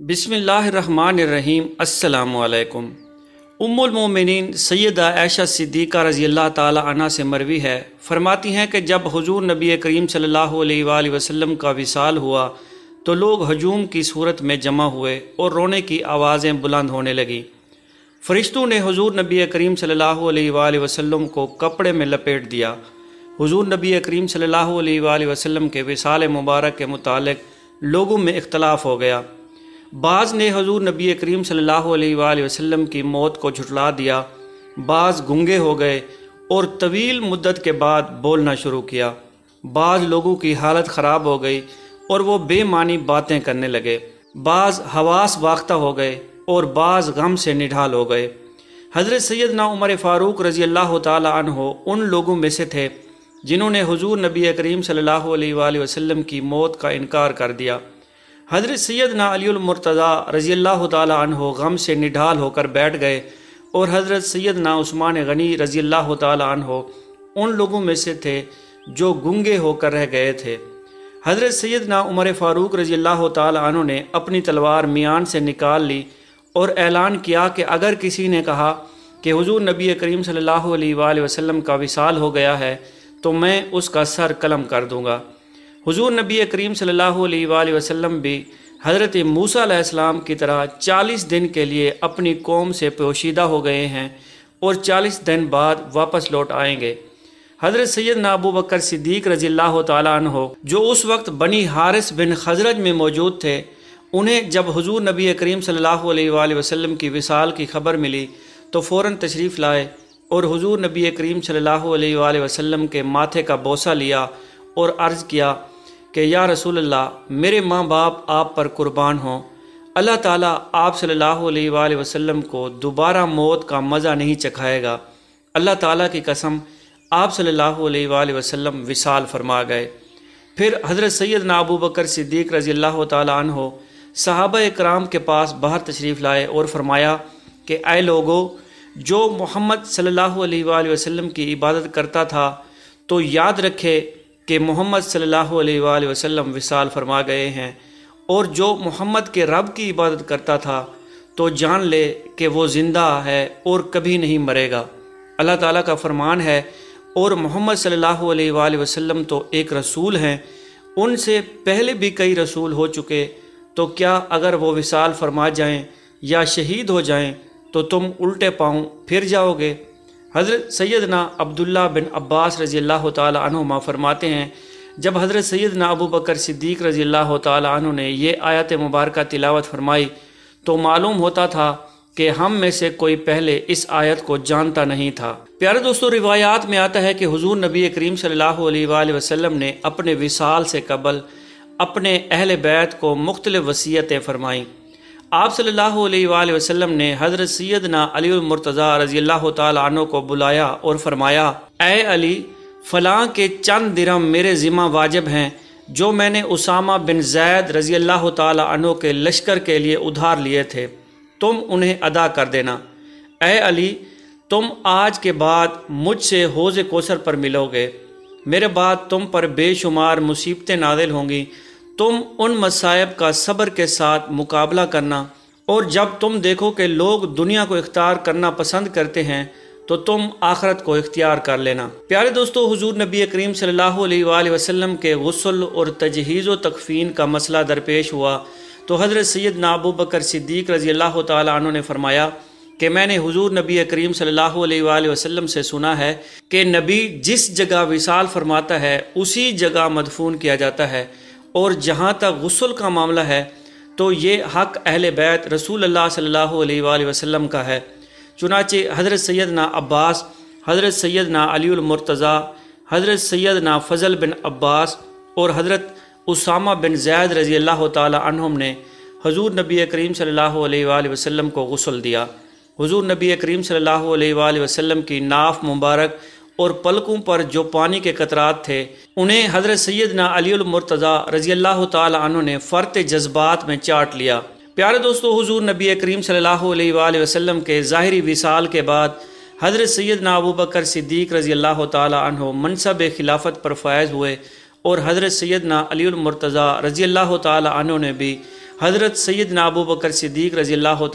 बिसमीम् अल्लाम उम्मिन सैदा ऐशा सिद्दीक़ा रज़ी अल्लाह ताली से मरवी है फरमाती हैं कि जब हजूर नबी करीम सल्लल्लाहु अलैहि वसल्लम का विसाल हुआ तो लोग हजूम की सूरत में जमा हुए और रोने की आवाज़ें बुलंद होने लगीं फ़रिश्तों ने हजूर नबी करीम सल्लल्लाहु अलैहि वसल्लम को कपड़े में लपेट दिया हजूर नबी करीम सल्लल्लाहु अलैहि वसल्लम के विसाल मुबारक के मुतालिक लोगों में इख्तलाफ हो गया बाज़ ने हजूर नबी करीम सल्लल्लाहु वसल्लम की मौत को झुटला दिया बाज़ गुंगे हो गए और तवील मुद्दत के बाद बोलना शुरू किया बाज़ लोगों की हालत ख़राब हो गई और वो बेमानी बातें करने लगे बाज़ हवास वाख्ता हो गए और बाज़ गम से निढाल हो गए हज़रत सैद ना उमर फ़ारूक रज़ी अल्लाह हो उन लोगों में से थे जिन्होंने हजूर नबी करीम सल्ला वसलम की मौत का इनकार कर दिया हजरत सैद अलीमरतज़ा रज़ी अल्लाह हो गम से निढाल होकर बैठ गए और हजरत सैद ना उस्मान गनी रज़ी अल्लाह हो उन लोगों में से थे जो गुंगे होकर रह गए थे हजरत सैद ना उमर फ़ारूक रज़ी अल्लाह तन ने अपनी तलवार मियान से निकाल ली और ऐलान किया कि अगर किसी ने कहा कि हजूर नबी करीम सल्ला वसम का विसाल हो गया है तो मैं उसका सर कलम कर दूँगा हुजूर नबी करीम सल्लल्लाहु अलैहि वसल्लम भी हज़रत मूसा की तरह चालीस दिन के लिए अपनी कौम से पोशीदा हो गए हैं और चालीस दिन बाद वापस लौट आएंगे हज़रत सैद नाबू बकर सिद्दीक रजील्ला तहो जो उस वक्त बनी हारिस बिन खजरज में मौजूद थे उन्हें जब हुजूर नबी करीम सल्लल्लाहु अलैहि वसल्लम की विसाल की खबर मिली तो फ़ौर तशरीफ़ लाए और हुजूर नबी करीम सल्लल्लाहु अलैहि वसल्लम के माथे का बोसा लिया और अर्ज़ किया कि या रसूल अल्लाह मेरे माँ बाप आप पर कुर्बान हों अल्लाह ताला आप सल्लल्लाहु अलैहि वसल्लम को दोबारा मौत का मज़ा नहीं चखाएगा अल्लाह ताला की कसम आप सल्लल्लाहु अलैहि वसल्लम विशाल फरमा गए फिर हज़रत सैद नाबू बकर सिद्दीक रज़ी अल्लाह तन हो सहाब कराम के पास बाहर तशरीफ़ लाए और फरमाया कि आए लोगो जो मोहम्मद सल्लल्लाहु अलैहि वसल्लम की इबादत करता था तो याद रखे कि मोहम्मद सल्लल्लाहु अलैहि वसल्लम विसाल फरमा गए हैं और जो मोहम्मद के रब की इबादत करता था तो जान ले कि वो ज़िंदा है और कभी नहीं मरेगा अल्लाह ताला का फरमान है और मोहम्मद सल्लल्लाहु अलैहि वसल्लम तो एक रसूल हैं उनसे पहले भी कई रसूल हो चुके तो क्या अगर वो विसाल फरमा जाएँ या शहीद हो जाएँ तो तुम उल्टे पाँव फिर जाओगे हज़रत सैदना अब्दुल्ला बिन अब्बास रज़ी अल्लाह तुमा फरमाते हैं जब हज़रत सैदना अबू बकर सिद्दीक रज़ी अल्लाह तु ने यह आयत मुबारक तिलावत फरमाई तो मालूम होता था कि हम में से कोई पहले इस आयत को जानता नहीं था प्यारे दोस्तों रिवायात में आता है कि हजूर नबी करीम सल वसम ने अपने विसाल से कबल अपने अहल बैत को मुख्तलिफ़ वसीयतें फरमाईं आप सल्लल्लाहु अलैहि वसल्लम ने हज़रत सैदना मुर्तज़ा रज़ी अल्लाह तु को बुलाया और फरमाया ए अली फ़लाँ के चंद दिरम मेरे ज़िम्मा वाजिब हैं जो मैंने उसामा बिन जैद रज़ी अल्लाह तु के लश्कर के लिए उधार लिए थे तुम उन्हें अदा कर देना ए अली तुम आज के बाद मुझसे हौज कोसर पर मिलोगे मेरे बाद तुम पर बेशुमार मुसीबतें नादिल होंगी तुम उन मसायब का सब्र के साथ मुकाबला करना और जब तुम देखो कि लोग दुनिया को इख्तियार करना पसंद करते हैं तो तुम आखरत को इख्तियार कर लेना प्यारे दोस्तों हुजूर नबी करीम सल्लल्लाहु अलैहि वसल्लम के गसल और तजहीज़ व तकफ़ीन का मसला दरपेश हुआ तो हज़रत सैद नाबू बकर सिद्दीक रज़ी अल्लाह तु ने फरमाया कि मैंने हुजूर नबी करीम सल्लल्लाहु अलैहि वसल्लम से सुना है कि नबी जिस जगह विसाल फरमाता है उसी जगह मदफून किया जाता है और जहाँ तक गसल का मामला है तो ये हक अहल बैत रसूल अल्लाह सल्लल्लाहु अलैहि वसल्लम का है चुनाचे हज़रत सैद ना अब्बास हज़रत सैद ना अलीमरतज़ा हज़रत सैद ना फ़ज़ल बिन अब्बास और हज़रत उसामा बिन जैद रज़ी अल्लाह तहम ने हजूर नबी करीम सल्ला अलैहि को गसल दिया हजूर नबी करीम सल्ला वसलम की नाफ़ मुबारक और पलकों पर जो पानी के कतरात थे उन्हें हज़रत सैदना अलीमरतज़ा रज़ी अल्लाह तु ने फ़र्त जज्बात में चाट लिया प्यारे दोस्तों हजूर नबी करीम सल्लल्लाहु अलैहि के ज़ाहरी विसाल के बाद हज़रत सैदना अबू बकर सिद्दीक रज़ी अल्लाह तु मनसब खिलाफत पर फ़ायज़ हुए और हज़रत सैदना अलीमरतज़ा रज़ी अल्लाह तु ने भी हज़रत सैदना अबू बकर सिद्दीक रज़ी अल्लाह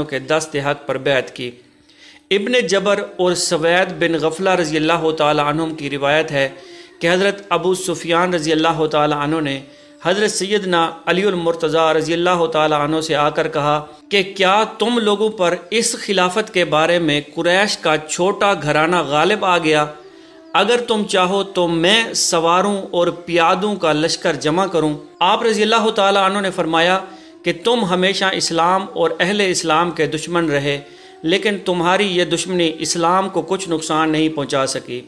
तु के दस्त हक पर बैत की इबन जबर और सवैद बिन गफला रज़ी अल्लाह तम की रिवायत है कि हज़रत अबू सुफियान रज़ी अल्लाह तु ने हज़रत सैदना अलीमरतज़ा रज़ी अल्लाह तु से आकर कहा कि क्या तुम लोगों पर इस खिलाफत के बारे में कुरैश का छोटा घराना गालिब आ गया अगर तुम चाहो तो मैं सवारों और प्यादों का लश्कर जमा करूं। आप रजी तु ने फरमाया कि तुम हमेशा इस्लाम और अहले इस्लाम के दुश्मन रहे लेकिन तुम्हारी ये दुश्मनी इस्लाम को कुछ नुकसान नहीं पहुंचा सकी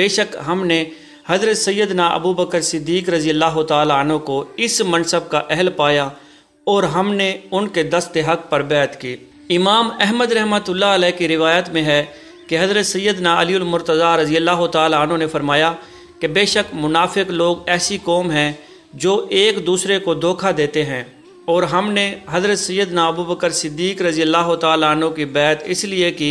बेशक हमने हज़रत सैदना अबू बकर सिद्दीक रज़ी अल्लाह तु को इस मनसब का अहल पाया और हमने उनके दस्त हक पर बैत की इमाम अहमद रहमत की रिवायत में है कि हज़रत सैदना अलीमरतज़ा रज़ी अल्लाह तु ने फरमाया कि बेशक मुनाफिक लोग ऐसी कौम हैं जो एक दूसरे को धोखा देते हैं और हमने हज़रत सैद नाबू बकर सिद्दीक रजी अल्लाह तु की बैत इसलिए की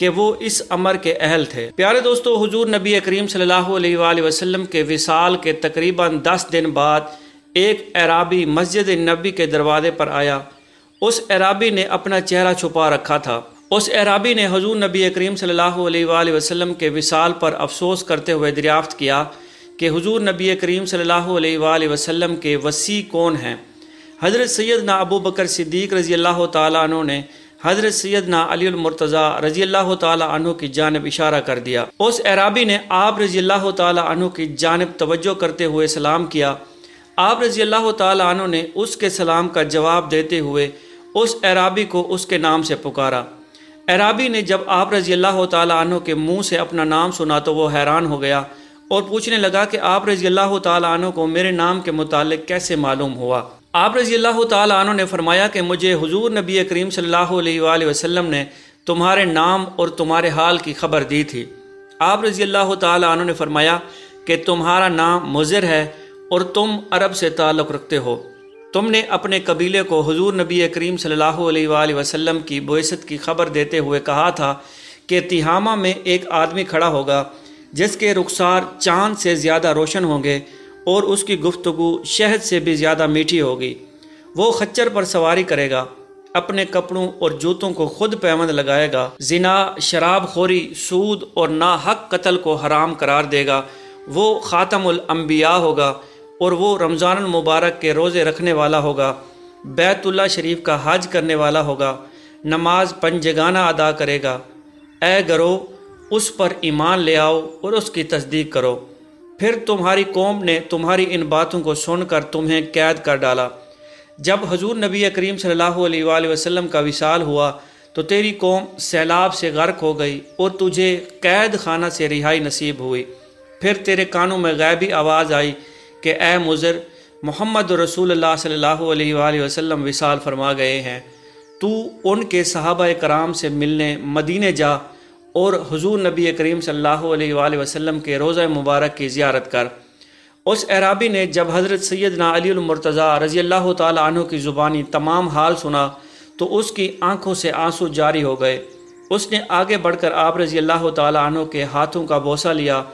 कि वो इस अमर के अहल थे प्यारे दोस्तों हजूर नबी करीम सल्लल्लाहु वसलम के विसाल के तकरीबन दस दिन बाद एक अराबी मस्जिद नबी के दरवाज़े पर आया उस अराबी ने अपना चेहरा छुपा रखा था उस अराबी ने हजूर नबी करीम सल्लल्लाहु वसलम के विसाल पर अफसोस करते हुए दरियाफ़्त किया कि हजूर नबी करीम सल्ला वसलम के वसी कौन हैं हज़रत सैद ना अबू बकर सिद्दीक रज़ी अल्लाह तु ने हज़रत सैद ना अलीमरतज़ा रज़ी अल्लाह तु की जानब इशारा कर दिया उस एराबी ने आप रज़ी अल्लाह तु की जानब तवज्जो करते हुए सलाम किया आप रज़ी अल्लाह तु ने उसके सलाम का जवाब देते हुए उस एराबी को उसके नाम से पुकारा एराबी ने जब आप रज़ी अल्लाह तु के मुँह से अपना नाम सुना तो वह हैरान हो गया और पूछने लगा कि आप रज़ी अल्लाह तु को मेरे नाम के मुतल कैसे मालूम हुआ आप रज़ी अल्लाह तु ने फरमाया कि मुझे हजूर नबी करीम सल वसम ने तुम्हारे नाम और तुम्हारे हाल की खबर दी थी आप रज़ी अल्लाह तु ने फरमाया कि तुम्हारा नाम मुजर है और तुम अरब से ताल्लुक़ रखते हो तुमने अपने कबीले को हजूर नबी करीम सल वसम की बोसत की खबर देते हुए कहा था कि तिहामा में एक आदमी खड़ा होगा जिसके रुखसार चांद से ज़्यादा रोशन होंगे और उसकी गुफ्तगु शहद से भी ज़्यादा मीठी होगी वो खच्चर पर सवारी करेगा अपने कपड़ों और जूतों को खुद पैमंद लगाएगा जिना शराब खोरी सूद और नाहक कत्ल को हराम करार देगा वो ख़ातमबिया होगा और वो रमज़ान मुबारक के रोज़े रखने वाला होगा बैतुल्ला शरीफ का हज करने वाला होगा नमाज पंजगाना अदा करेगा ए गरो उस पर ईमान ले आओ और उसकी तस्दीक करो फिर तुम्हारी कौम ने तुम्हारी इन बातों को सुनकर तुम्हें कैद कर डाला जब हजूर नबी करीम सल्लल्लाहु अलैहि वसल्लम का विशाल हुआ तो तेरी कौम सैलाब से गर्क हो गई और तुझे कैद खाना से रिहाई नसीब हुई फिर तेरे कानों में गैबी आवाज़ आई कि ए मुज़र मोहम्मद रसूल सल्लल्लाहु अलैहि वसल्लम विशाल फरमा गए हैं तू उनके सहाबा कराम से मिलने मदीने जा और हजूर नबी करीम सल अलैहि वसल्लम के रोज़ मुबारक की ज्यारत कर उस एराबी ने जब हज़रत सैदना अलीमरतज़ा रज़ी अल्लाह तु की ज़ुबानी तमाम हाल सुना तो उसकी आंखों से आंसू जारी हो गए उसने आगे बढ़कर आप रज़ी अल्लाह तु के हाथों का बोसा लिया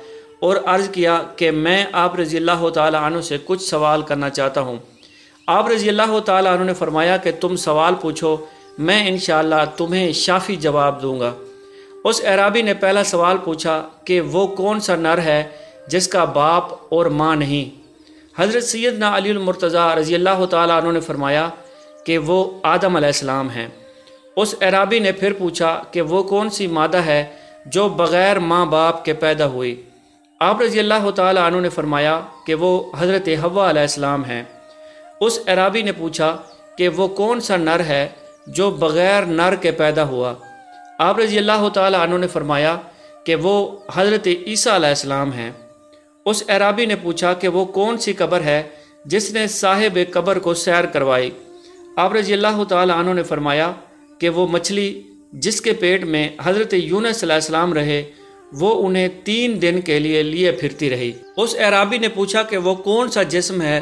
और अर्ज़ किया कि मैं आप रज़ी अल्लाह तु से कुछ सवाल करना चाहता हूँ आप रज़ी अल्लाह तु ने फरमाया कि तुम सवाल पूछो मैं इन तुम्हें शाफ़ी जवाब दूँगा उस एराबी ने पहला सवाल पूछा कि वो कौन सा नर है जिसका बाप और माँ नहीं हज़रत सैदना अलीमरतज़ा रज़ी अल्लाह तु ने फरमाया कि वो आदम आसमाम हैं उस एराबी ने फिर पूछा कि वो कौन सी मादा है जो बग़ैर माँ बाप के पैदा हुई आप रज़ी अल्लाह तु ने फरमाया कि वो हज़रत हवाम हैं उस एराबी ने पूछा कि वो कौन सा नर है जो बग़ैर नर के पैदा हुआ आप रजी अल्लाह तु ने फरमाया कि वो हज़रत ईसा हैं उस एराबी ने पूछा कि वो कौन सी कबर है जिसने साहिब क़बर को सैर करवाई आप रजी अल्लाह तु ने फरमाया कि वो मछली जिसके पेट में हज़रत यूनसम रहे वो उन्हें तीन दिन के लिए लिए फिरती रही उस एराबी ने पूछा कि वो कौन सा जिसम है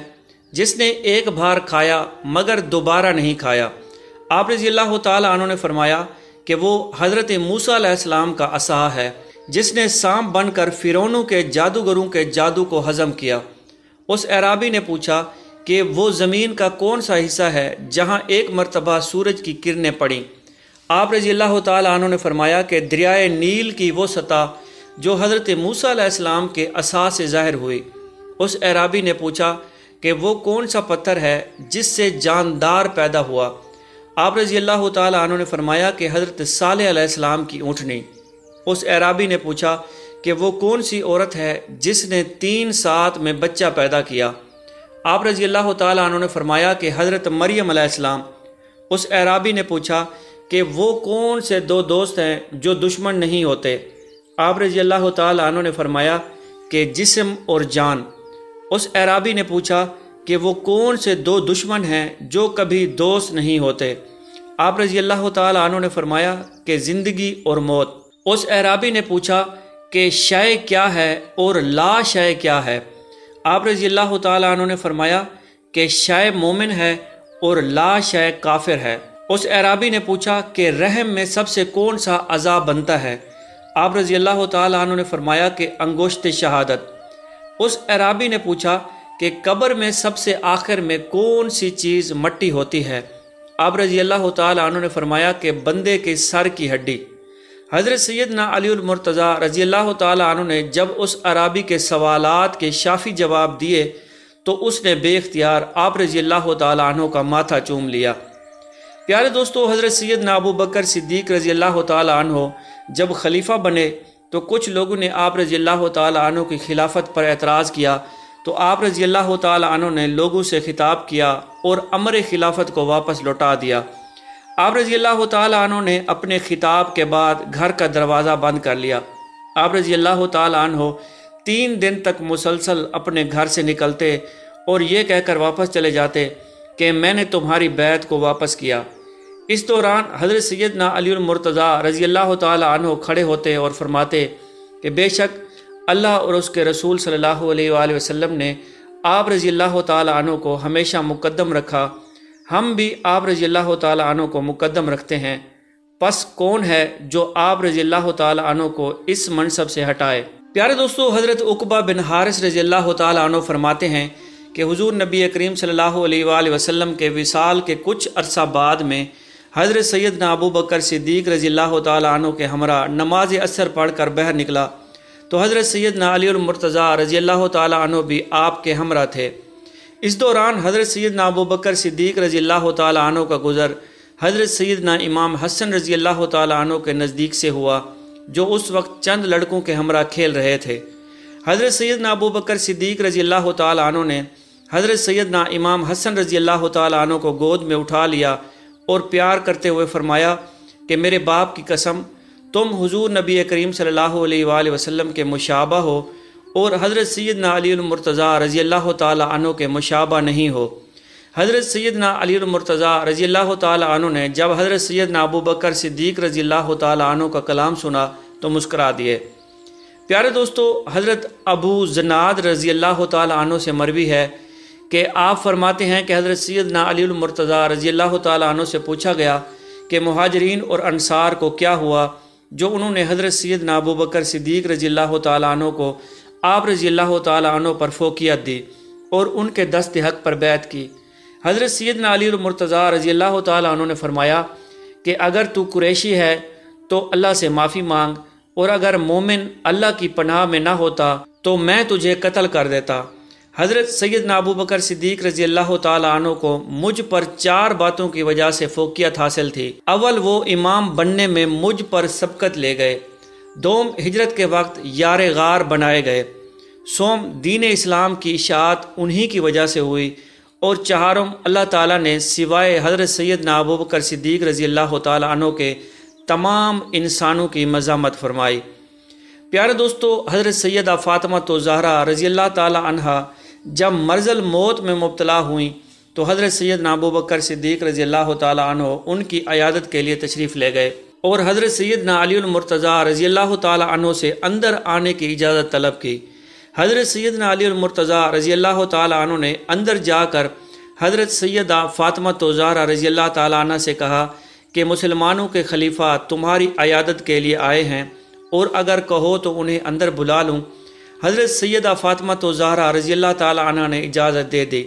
जिसने एक बार खाया मगर दोबारा नहीं खाया आप रजी अल्लाह ने फरमाया कि वो हज़रत मूसम का असहा है जिसने सांप बनकर फ़िरौनों के जादूगरों के जादू को हज़म किया उस एराबी ने पूछा कि वो ज़मीन का कौन सा हिस्सा है जहाँ एक मरतबा सूरज की किरणें पड़ी आप रजी अल्लाह तु ने फरमाया कि दरियाए नील की वो सतह जो हज़रत मूसम के असा से ज़ाहिर हुई उस एराबी ने पूछा कि वो कौन सा पत्थर है जिससे जानदार पैदा हुआ आप रजी अल्लाह तु ने फरमाया कि हज़रत साल की ऊँटनी उस एराबी ने पूछा कि वो कौन सी औरत है जिसने तीन सात में बच्चा पैदा किया आप रजी अल्लाह तु ने फरमाया कि हज़रत मरियम आलाम उस एराबी ने पूछा कि वो कौन से दो दोस्त हैं जो दुश्मन नहीं होते आप रजी अल्लाह तु ने फरमाया कि जिसम और जान उस एराबी ने पूछा कि वो कौन से दो दुश्मन हैं जो कभी दोस्त नहीं होते आप रजी अल्लाह तु ने फरमाया कि ज़िंदगी और मौत उस एराबी ने पूछा कि शय क्या है और ला शय क्या है आप रजी अल्लाह तु ने फरमाया कि शय मोमिन है और ला शय काफिर है उस एराबी ने पूछा कि रहम में सबसे कौन सा अज़ा बनता है आप रजी अल्लाह तु ने फरमाया कि अंगोश्त शहादत उस एराबी ने पूछा कि कब्र में सबसे आखिर में कौन सी चीज़ मट्टी होती है आप रजी अल्लाह तु ने फरमाया कि बंदे के सर की हड्डी हज़रत सैदना अलीमरतज़ा रजी अल्लाह तु ने जब उस अराबी के सवाल के शाफी जवाब दिए तो उसने बेख्तियार आप रजी अल्लाह तु का माथा चूम लिया प्यारे दोस्तों हज़रत ना अबू बकर सिद्दीक रजी अल्लाह तु जब खलीफा बने तो कुछ लोगों ने आप रजी अल्लाह तु की खिलाफत पर एतराज़ किया तो आप रजी अल्लाह तु ने लोगों से खिताब किया और अमर खिलाफत को वापस लौटा दिया आप रजी अल्लाह तु ने अपने खिताब के बाद घर का दरवाज़ा बंद कर लिया आप रजी अल्लाह तु तीन दिन तक मुसलसल अपने घर से निकलते और ये कहकर वापस चले जाते कि मैंने तुम्हारी बैत को वापस किया इस दौरान हज़रत सैदना अलीमरतज़ा रजी अल्लाह तु खड़े होते और फरमाते कि बेशक अल्लाह और उसके रसूल सल्लल्लाहु अलैहि वसल्लम ने आप रज़ी अल्लाह तु को हमेशा मुकदम रखा हम भी आप रज़ी अल्लाह तु को मुकदम रखते हैं पस कौन है जो आप रज़ी अल्लाह तु को इस मनसब से हटाए प्यारे दोस्तों हज़रत उकबा बिन हारिस रज़ी अल्लाह तु फरमाते हैं कि हजूर नबी करीम सल्ला वसलम के विसाल के कुछ अरसा बाद में हज़रत सैद नाबू बकर सिद्दीक रज़ी अल्लाह तु के हमरा नमाज असर पढ़ कर बहर निकला तो हज़रत सैद अलीमरतज़ा रज़ी अल्लाह तु भी आपके हमरा थे इस दौरान हज़रत सैद अबू बकर सिद्दीक रज़ी अल्लाह तु का गुज़र हज़रत सैद इमाम हसन रज़ी अल्लाह तु के नज़दीक से हुआ जो उस वक्त चंद लड़कों के हमरा खेल रहे थे हज़रत सैद अबू बकर सिद्दीक रज़ी अल्लाह तु ने हज़रत सैद इमाम हसन रज़ी अल्लाह तु को गोद में उठा लिया और प्यार करते हुए फरमाया कि मेरे बाप की कसम तुम हजूर नबी करीम सल्ला वसम के मुशाबा हो और हज़रत सैदना अलीमरतज़ा रज़ी अल्लाह तु के मुशाबा नहीं हो हज़रत सैदना अलीमरतज़ा रज़ी अल्लाह तु ने जब हज़रत सैदना अबू बकर सिद्दीक रज़ी अल्लाह तु का कलाम सुना तो मुस्करा दिए प्यारे दोस्तों हज़रत अबू जनाद रज़ी अल्लाह तु से मरवी है कि आप फरमाते हैं कि हज़रत सैदना अलीमरतज़ा रज़ी अल्लाह तु से पूछा गया कि महाजरीन और अनसार को क्या हुआ जो उन्होंने हज़रत सैद नाबू बकर सिद्दीक रजील्ला तु को आप रजील्ला तु पर फोकियत दी और उनके दस्त हक पर बैत की हज़रत सैदना अली मुर्तज़ा रजील्ला तु ने फरमाया कि अगर तू कुरैशी है तो अल्लाह से माफ़ी मांग और अगर मोमिन अल्लाह की पनाह में ना होता तो मैं तुझे कत्ल कर देता हज़रत सैद नबू बकर सिद्दीक रजी अल्लाह तु को मुझ पर चार बातों की वजह से फोकियत हासिल थी अव्वल वो इमाम बनने में मुझ पर सबकत ले गए दोम हिजरत के वक्त यार गार बनाए गए सोम दीन इस्लाम की इशात उन्हीं की वजह से हुई और चारों अल्लाह ताला ने सिवाय हज़रत सैद नबू बकर सिद्दीक रजी अल्लाह तु के तमाम इंसानों की मजामत फरमाई प्यारे दोस्तों हज़रत सैदा फ़ातमा तो जहरा रजी अल्लाह ताली जब मर्जल मौत में मुबतला हुई तो हज़रत सैद नाबू बकर सिद्दीक रजी अल्लाह तु उनकी अयादत के लिए तशरीफ़ ले गए और हज़रत सैद अलीमरतज़ा रजी अल्लाह तु से अंदर आने की इजाज़त तलब की हज़रत सैद अलीमरतज़ा रजी अल्लाह तु ने अंदर जाकर हज़रत सैदा फ़ातिमा तोज़ारा रजी अल्लाह तु से कहा कि मुसलमानों के खलीफा तुम्हारी अयादत के लिए आए हैं और अगर कहो तो उन्हें अंदर बुला लूँ हज़रत सैदा फ़ातमा तो जहरा रज़ी अल्लाह ताली ने इजाज़त दे दी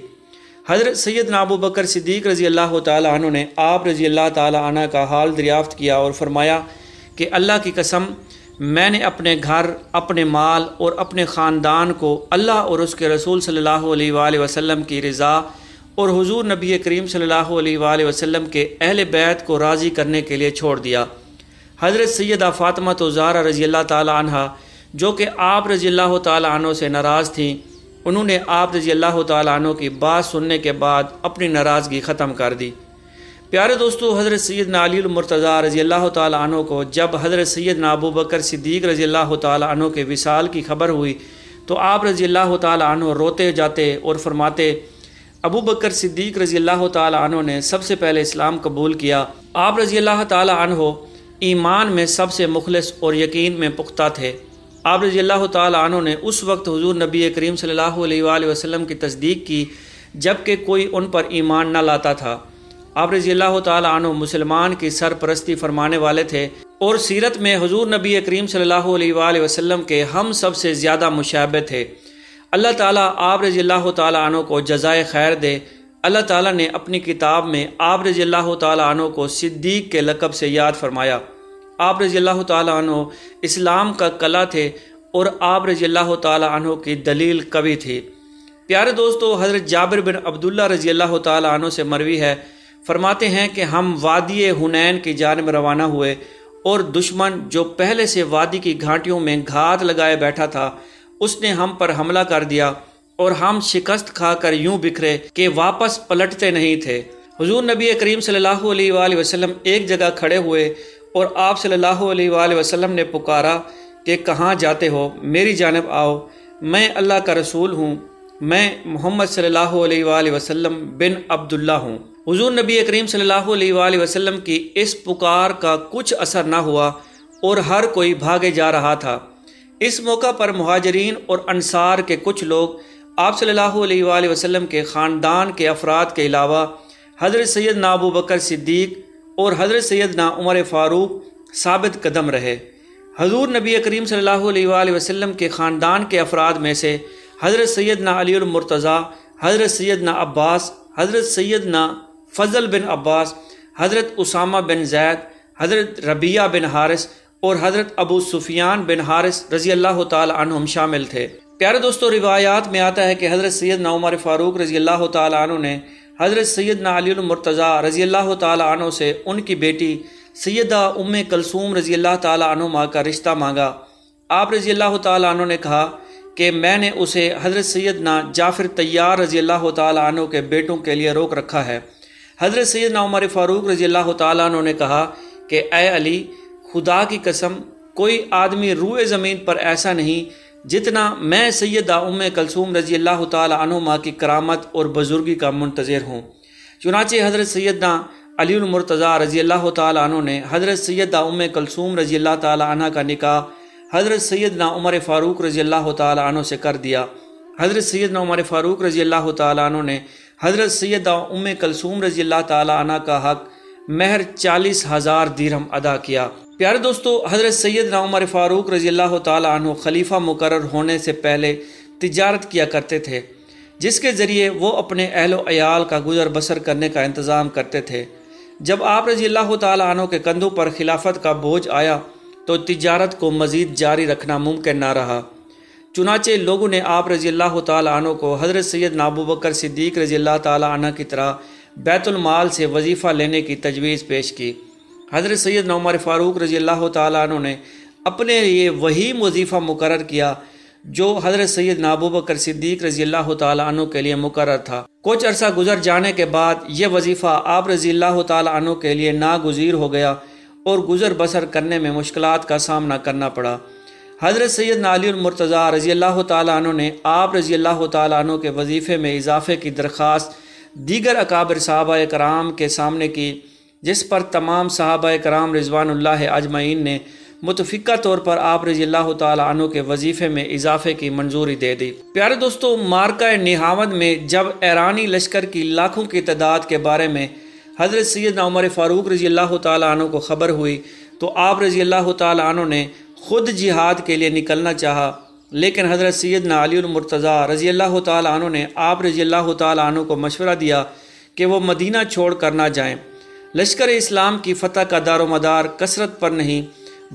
हज़रत सैद नाबू बकर सिद्दीक रज़ी अल्लाह तन ने आप रज़ी अल्लाह ताली का हाल दरियाफ़त किया और फरमाया कि अल्लाह की कसम मैंने अपने घर अपने माल और अपने ख़ानदान को अल्लाह और उसके रसूल सल्ला वसम की रज़ा और हजूर नबी करीम सल्ला वसम के अहल बैत को राज़ी करने के लिए छोड़ दिया हज़रत सैदा फ़ातमा तो जहरा रज़ी अल्लाह तन जो कि आप रज़ी अल्लाह तु से नाराज़ थी उन्होंने आप रज़ी अल्लाह तनों की बात सुनने के बाद अपनी नाराज़गी ख़त्म कर दी प्यारे दोस्तों हज़रत सैद नालीमरतज़ा रज़ी अल्लाह तु को जब हज़रत सैद नाबू बकर सिद्दीक रज़ी अल्लाह तु के विसाल की खबर हुई तो आप रज़ी अल्लाह तु रोते जाते और फरमाते अबू बकर सिद्दीक रज़ी अल्लाह तु ने सबसे पहले इस्लाम कबूल किया आप रज़ी अल्लाह तु ईमान में सबसे मुखलस और यकीन में पुख्ता थे आप रजी अल्लाह तु ने उस वक्त हजूर नबी करीम सल्लल्लाहु वसलम की तस्दीक की जबकि कोई उन पर ईमान न लाता था आप रजी अल्लाह तु मुसलमान की सरपरस्ती फरमाने वाले थे और सीरत में हजूर नबी करीम सल्लल्लाहु वसलम के हम सबसे ज़्यादा मुशाबे थे अल्लाह ताली आप रजी अल्लाह तु को जजाय खैर दे अल्लाह ताली ने अपनी किताब में आप रजी अल्लाह तु को सिद्दीक के लकब से याद फरमाया आप रजी अल्लाह तु इस्लाम का कला थे और आप रजी अल्लाह तु की दलील कवि थी प्यारे दोस्तों हज़रत जाबिर बिन अब्दुल्ला रजी अल्लाह तु से मरवी है फरमाते हैं कि हम वादी हुनैन की जान में रवाना हुए और दुश्मन जो पहले से वादी की घाटियों में घात लगाए बैठा था उसने हम पर हमला कर दिया और हम शिकस्त खाकर यूं बिखरे कि वापस पलटते नहीं थे हुजूर नबी करीम सल्लल्लाहु अलैहि वसल्लम एक जगह खड़े हुए और आप सल्लल्लाहु अलैहि वसल्लम ने पुकारा कि कहाँ जाते हो मेरी जानब आओ मैं अल्लाह का रसूल हूँ मैं मोहम्मद सल्लल्लाहु अलैहि वसल्लम बिन अब्दुल्ला हूँ हुजूर नबी करीम सल्लल्लाहु अलैहि वसल्लम की इस पुकार का कुछ असर ना हुआ और हर कोई भागे जा रहा था इस मौका पर महाजरीन और अनसार के कुछ लोग आप सल्लल्लाहु अलैहि वसल्लम के ख़ानदान के अफराद के अलावा हज़रत सैद नाबू बकर सिद्दीक़ और हज़रत सैदना उमर फ़ारूक साबित कदम रहे हजूर नबी करीम सल वसम के ख़ानदान के अफराद में से हज़रत सैदना अलीमरतज़ा हज़रत सैदना अब्बास हज़रत सैदना फ़जल बिन अब्बास हज़रत उसामा बिन जैद हज़रत रबिया बिन हारिस और हज़रत अबू सुफियान बिन हारिस रज़ी अल्लाह तुम शामिल थे प्यारे दोस्तों रिवायात में आता है कि हज़रत सैद उमर फ़ारूक रज़ी अल्लाह तु ने हज़रत ना अलीमरतज़ा रज़ी अल्लाह तु से उनकी बेटी सैदा उम कलसूम रज़ी अल्लाह तुमा का रिश्ता मांगा आप रज़ी अल्लाह तु ने कहा कि मैंने उसे हज़रत सैद ना जाफ़िर तैयार रज़ी अल्लाह तु के बेटों के लिए रोक रखा है हज़रत ना उमर फ़ारूक रज़ी अल्लाह तनों ने कहा कि ए अली खुदा की कसम कोई आदमी रूए ज़मीन पर ऐसा नहीं जितना मैं सैदा उम कलसूम रजी अल्लाह तुमा की करामत और बुज़ुर्गी का मंतज़र हूँ चुनाचे हज़रत सैदा अलीमरतज़ा रजी अल्लाह तु ने हज़रत सैदा उम कलसूम रजी अल्लाह तह का निका हज़रत सैदना उमर फ़ारूक रजी अल्लाह तनों से कर दिया हज़रत सैदना उमर फ़ारूक रजी अल्लाह तनों ने हज़रत सैदा उम कलसूम रजी अल्लाह तह का हक महर चालीस हज़ार दिरहम अदा किया प्यारे दोस्तों हज़रत सैयद उमर फ़ारूक रज़ी अल्लाह तु खलीफा मुकर होने से पहले तजारत किया करते थे जिसके ज़रिए वो अपने अहलो अयाल का गुजर बसर करने का इंतज़ाम करते थे जब आप रज़ी अल्लाह तु के कंधों पर खिलाफत का बोझ आया तो तजारत को मज़ीद जारी रखना मुमकिन ना रहा चुनाचे लोगों ने आप रज़ी अल्लाह तु को हज़रत सैद नाबू बकर सिद्दीक रज़ी अल्लाह तु की तरह बैतुलमाल से वजीफ़ा लेने की तजवीज़ पेश की हज़रत सैद नौमर फ़ारूक रजी अल्लाह तु ने अपने लिए वही वजीफ़ा मुकर किया जो हज़रत सैद नाबू बकर सिद्दीक रजी अल्लाह तु के लिए मुकर था कुछ अरसा गुजर जाने के बाद यह वजीफ़ा आप रजी अल्लाह तु के लिए नागजीर हो गया और गुजर बसर करने में मुश्किल का सामना करना पड़ा हज़रत सैद नालीमरतज़ा रजी अल्लाह तु ने आप रजी अल्लाह तु के वजीफ़े में इजाफ़े की दरख्वास्त दीगर अकाबर साहबा कराम के सामने की जिस पर तमाम साहब कराम रिजवान अजमैन ने मुतफ़ा तौर पर आप रजील्ला तु के वजीफ़े में इजाफे की मंजूरी दे दी प्यारे दोस्तों मार्का निहावद में जब ईरानी लश्कर की लाखों की तादाद के बारे में हज़रत सैद उमर फ़ारूक अल्लाह तु को ख़बर हुई तो आप रजील्ला तु ने ख़ुद जिहाद के लिए निकलना चाहा लेकिन हज़रत सैदना अलीमरतज़ा रज़ी अल्लाह तु ने आप रज़ी अल्लाह तु को मशवरा दिया कि वह मदीना छोड़ कर ना जाएँ लश्कर इस्लाम की फ़तह का दारो मदार कसरत पर नहीं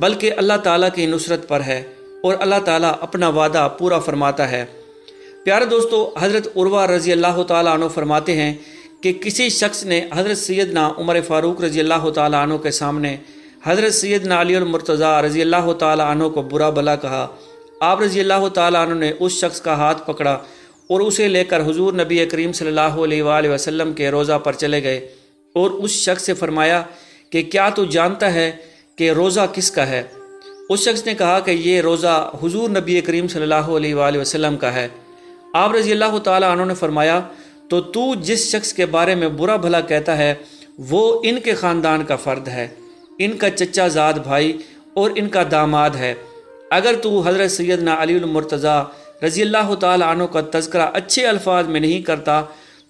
बल्कि अल्लाह ताला की नुसरत पर है और अल्लाह ताला अपना वादा पूरा फरमाता है प्यारे दोस्तों हज़रत उर्वा रज़ी अल्लाह तु फरमाते हैं कि किसी शख्स ने हज़रत सैदना उमर फ़ारूक रज़ी अल्लाह तु के सामने हज़रत सैदना अली मुर्तज़ा रज़ी अल्लाह तु को बुरा भला कहा आप रज़ी अल्लाह तु ने उस शख्स का हाथ पकड़ा और उसे लेकर हजूर नबी करीम सल वसम के रोज़ा पर चले गए और उस शख्स से फरमाया कि क्या तू जानता है कि रोज़ा किसका है उस शख्स ने कहा कि ये रोज़ा हुजूर नबी करीम सल्लल्लाहु अलैहि वसल्लम का है आप रज़ी अल्लाह तु ने फरमाया तो तू जिस शख्स के बारे में बुरा भला कहता है वो इनके ख़ानदान का फ़र्द है इनका चचा जाद भाई और इनका दामाद है अगर तू हज़रत सैदना अलीमरतज़ा रज़ी अल्लाह तु का तस्करा अच्छे अल्फाज में नहीं करता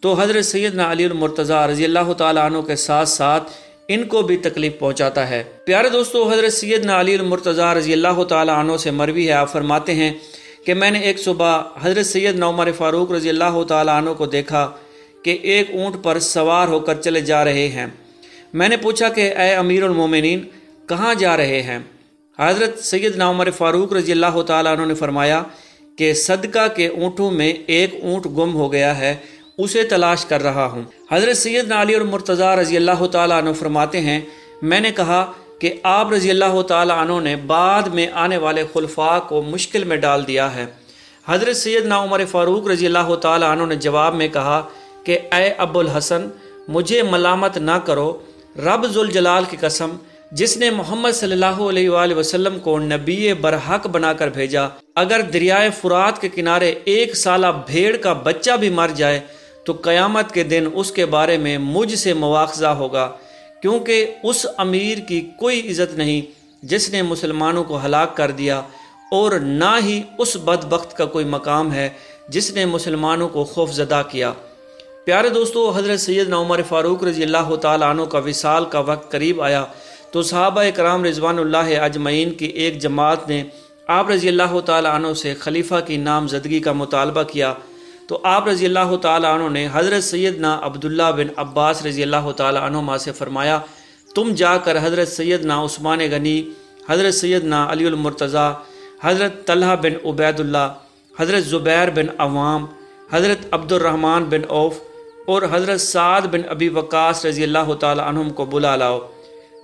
तो हज़रत सैद अली मुर्तज़ा रज़ी अल्लाह तु के साथ साथ इनको भी तकलीफ़ पहुँचाता है प्यारे दोस्तों हज़रत सैदना अली मुर्तज़ा रज़ी अल्लाह तु से मरवी है आप फरमाते हैं कि मैंने एक सुबह हज़रत सैद नौमर फ़ारूक रज़ी अल्लाह तु को देखा कि एक ऊँट पर सवार होकर चले जा रहे हैं मैंने पूछा कि ए अमीरमिन कहाँ जा रहे हैं हज़रत सैद नामर फ़ारूक रज़ी अल्लाह तु ने फरमाया कि सदका के ऊँटों में एक ऊँट गुम हो गया है उसे तलाश कर रहा हूँ हज़रत सैद नाली और मुर्तज़ा रज़ी अल्लाह तु फरमाते हैं मैंने कहा कि आप रज़ी अल्लाह तु ने बाद में आने वाले खुलफा को मुश्किल में डाल दिया है हज़रत सैद ना उमर फ़ारूक रज़ी अल्लाह तु ने जवाब में कहा कि अय अबुल हसन मुझे मलामत ना करो रब जुलजलाल की कसम जिसने मोहम्मद सल्ला अलैहि को नबी बरहक बनाकर भेजा अगर दरियाए फुरात के किनारे एक साल भेड़ का बच्चा भी मर जाए तो क़यामत के दिन उसके बारे में मुझसे मुआवजा होगा क्योंकि उस अमीर की कोई इज़्ज़त नहीं जिसने मुसलमानों को हलाक कर दिया और ना ही उस बदबख्त का कोई मकाम है जिसने मुसलमानों को खौफजदा किया प्यारे दोस्तों हज़रत सैद उमर फ़ारूक रजी अल्लाह तु का विसाल का वक्त करीब आया तो साहबा कराम रिजवानल्ला अजमैन की एक जमात ने आप रजी अल्लाह तु से खलीफा की नामजदगी का मुतालबा किया तो आप रज़ी अल्लाह तु ने हज़रत सैदना अब्दुल्ला बिन अब्बास रज़ी अल्लाह तुमा से फ़रमाया तुम जाकर हज़रत सैदना उस्मान गनी हज़रत सैदना अलीमरतज़ा हज़रत तलहा बिन उबैदुल्ला हज़रत ज़ुबैर बिन अवाम हज़रत अब्दुलरहमान बिन औफ और हज़रत साद बिन अबी वकास रज़ी अल्लाह तुम को बुला लाओ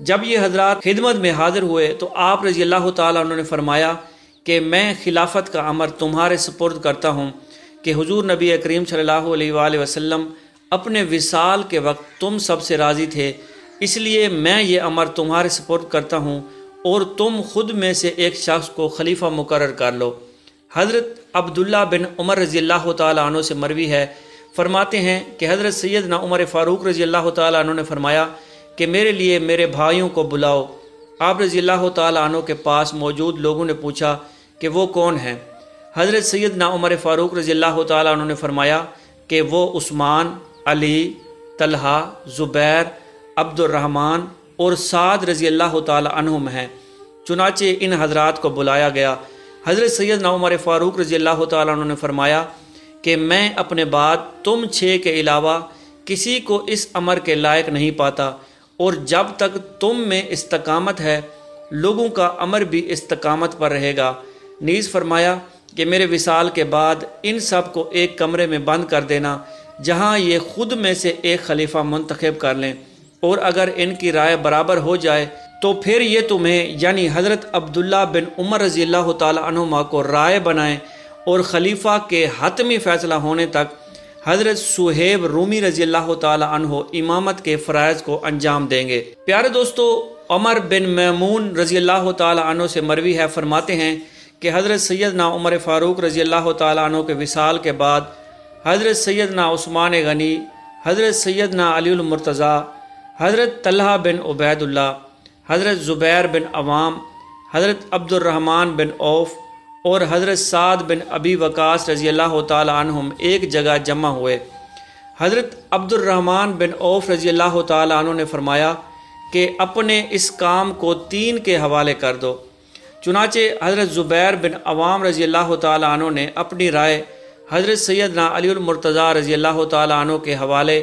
जब ये हजरत खिदमत में हाजिर हुए तो आप रज़ी अल्लाह तुमने फ़रमाया कि मैं खिलाफत का अमर तुम्हारे सपुर्द करता हूँ कि हुजूर नबी करीम सल्लल्लाहु अलैहि वसल्लम अपने विसाल के वक्त तुम सबसे राज़ी थे इसलिए मैं ये अमर तुम्हारे सपोर्ट करता हूँ और तुम खुद में से एक शख्स को खलीफा मुकर कर लो हज़रत अब्दुल्ला बिन उमर रज़ी अल्लाह तु से मरवी है फरमाते हैं कि हज़रत सैद ना उमर फ़ारूक रज़ी अल्लाह तु ने फरमाया कि मेरे लिए मेरे भाइयों को बुलाओ आप रज़ी अल्लाह तु के पास मौजूद लोगों ने पूछा कि वो कौन हैं हज़रत सैद ना उमर फ़ारूक रज़ील्ला उन्होंने फरमाया कि वो उस्मान अली तलहा ज़ुबैर अब्दुलरहमान और साद रज़ी अल्लाह तुम हैं चुनाचे इन हजरात को बुलाया गया हज़रत सैद ना उमर फ़ारूक रज़ी अल्लाह तुमने फरमाया कि मैं अपने बाद तुम छः के अलावा किसी को इस अमर के लायक नहीं पाता और जब तक तुम में इस्तकामत है लोगों का अमर भी इस्तकामत पर रहेगा नीज़ फरमाया कि मेरे विसाल के बाद इन सब को एक कमरे में बंद कर देना जहाँ ये ख़ुद में से एक खलीफा मंतखब कर लें और अगर इनकी राय बराबर हो जाए तो फिर ये तुम्हें यानी हज़रत अब्दुल्ला बिन उमर रज़ी तुमा को राय बनाएं और खलीफा के हतमी फ़ैसला होने तक हज़रत सुहेब रूमी रज़ी तहो इमामत के फ़रज़ को अंजाम देंगे प्यारे दोस्तों अमर बिन मैमून रज़ी तहो से मरवी है फरमाते हैं कि हज़रत सैद ना उमर फ़ारूक रज़ी अल्लाह तु के विसाल के बाद हज़रत सैद ना उस्मान गनी हज़रत सैद ना अलीमरतज़ा हज़रत तल्हा बिन उबैदुल्ला हज़रत ज़ुबैर बिन अवाम हज़रत अब्दुलरहमान बिन औफ़ और हज़रत साद बिन अबी वकास रज़ी अल्लाह तुम एक जगह जमा हुए हज़रत अब्दुलरहमान बिन औफ रज़ी अल्लाह तु ने फरमाया कि अपने इस काम को तीन के हवाले कर दो चुनाचे हज़रत ज़ुबैर बिन अवाम रज़ी अल्लाह तु ने अपनी राय हज़रत सैदना अलीमरतज़ा रज़ी अल्लाह तु के हवाले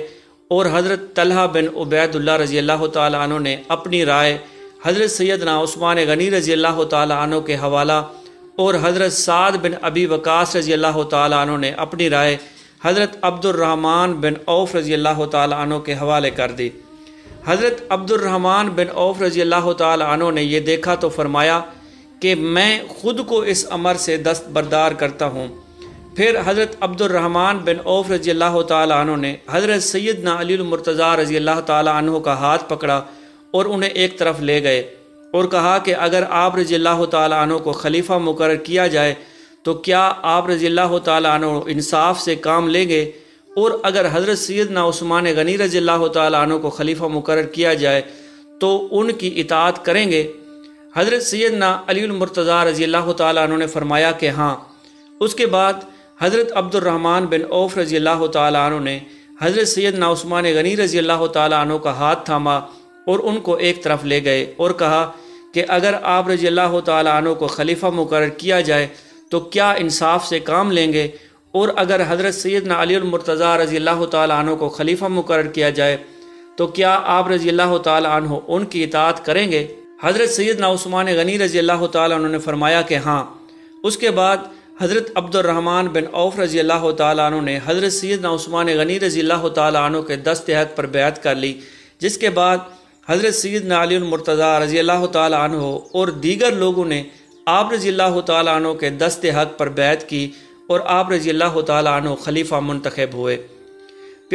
और हज़रत तलहा बिन उबैदुल्ला रज़ी अल्लाह तु ने अपनी राय हज़रत सैदना उस्मान गनी रज़ी अल्लाह तु के हवाला और हज़रत साद बिन अबी वकास रज़ी अल्लाह तु ने अपनी राय हज़रत अब्दुलरहमान बिन औफ रज़ी अल्लाह तु के हवाले कर दी हज़रत अब्दुलरहमान बिन औफ रज़ी अल्लाह तु ने यह देखा तो फरमाया कि मैं ख़ुद को इस अमर से दस्तबरदार करता हूँ फिर हज़रत अब्दुलरहमान बिन औफ रज़ी अल्लाह तु ने हज़रत ना अलीमरतज़ा रज़ी अल्लाह तु का हाथ पकड़ा और उन्हें एक तरफ ले गए और कहा कि अगर आप रज़ी अल्लाह तु को खलीफा मुकर किया जाए तो क्या आप रज़ी अल्लाह तु इंसाफ से काम लेंगे और अगर हज़रत सैद ना उस्मान गनी रज़ी अल्लाह तु को खलीफा मुकर किया जाए तो उनकी इतात करेंगे हज़रत सैदना अलीमरतज़ा रज़ी अल्लाह तुमने ने फरमाया कि हाँ उसके बाद हज़रत अब्दुलरहमान बिन औफ रज़ी अल्लाह तु ने हज़रत सैदना उस्मान गनी रज़ी अल्लाह तु का हाथ थामा और उनको एक तरफ ले गए और कहा कि अगर आप रज़ी अल्लाह तु को खलीफा मुकर किया जाए तो क्या इंसाफ से काम लेंगे और अगर हज़रत सैदना अलीमरतज़ा रज़ी अल्लाह तु को खलीफा मुकर किया जाए तो क्या आप रज़ी अल्लाह तु उनकी इतात करेंगे हज़रत सैद नाउस्मान गनी रज़ी अल्लाह ने फरमाया कि हाँ उसके बाद हज़रत अब्दुलरहमान बिन औफ रज़ी अल्लाह तु ने हज़रत सैद नाउस्मान गनी रज़ी अल्लाह तु के दस्त हक़ पर बैत कर ली जिसके बाद हज़रत सैद नालीमरतज़ा रज़ी अल्लाह तु और दीगर लोगों ने आप रज़ी अल्लाह तु के दस्त हक पर बैत की और आप रज़ी अल्लाह तु खलीफा मुंतखब हुए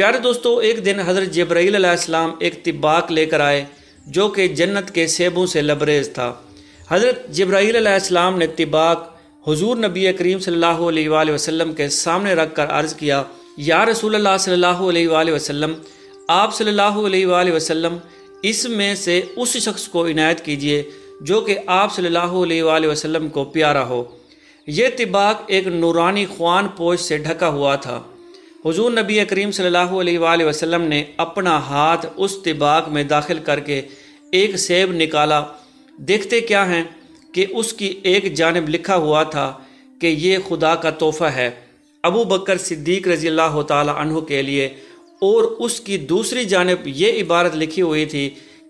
प्यारे दोस्तों एक दिन हज़रत जब्राईलाम एक तिब्बाक लेकर आए जो कि जन्नत के सेबों से लबरेज था हज़रत जब्राईलम ने तिबाक हजूर नबी करीम सल वसम के सामने रख कर अर्ज़ किया या रसूल सल वसम आप सल्लल्लाहु वसम इसमें से उस शख्स को इनायत कीजिए जो कि आप सल्लल्लाहु वसम को प्यारा हो यह तिबाक एक नूरानी ख्वान पोश से ढका हुआ था हुजूर नबी करीम सल्लल्लाहु अलैहि वसल्लम ने अपना हाथ उस तिबाक में दाखिल करके एक सेब निकाला देखते क्या हैं कि उसकी एक जानब लिखा हुआ था कि ये खुदा का तोहफ़ा है अबू बकर सिद्दीक रजी अल्लाह तु के लिए और उसकी दूसरी जानब ये इबारत लिखी हुई थी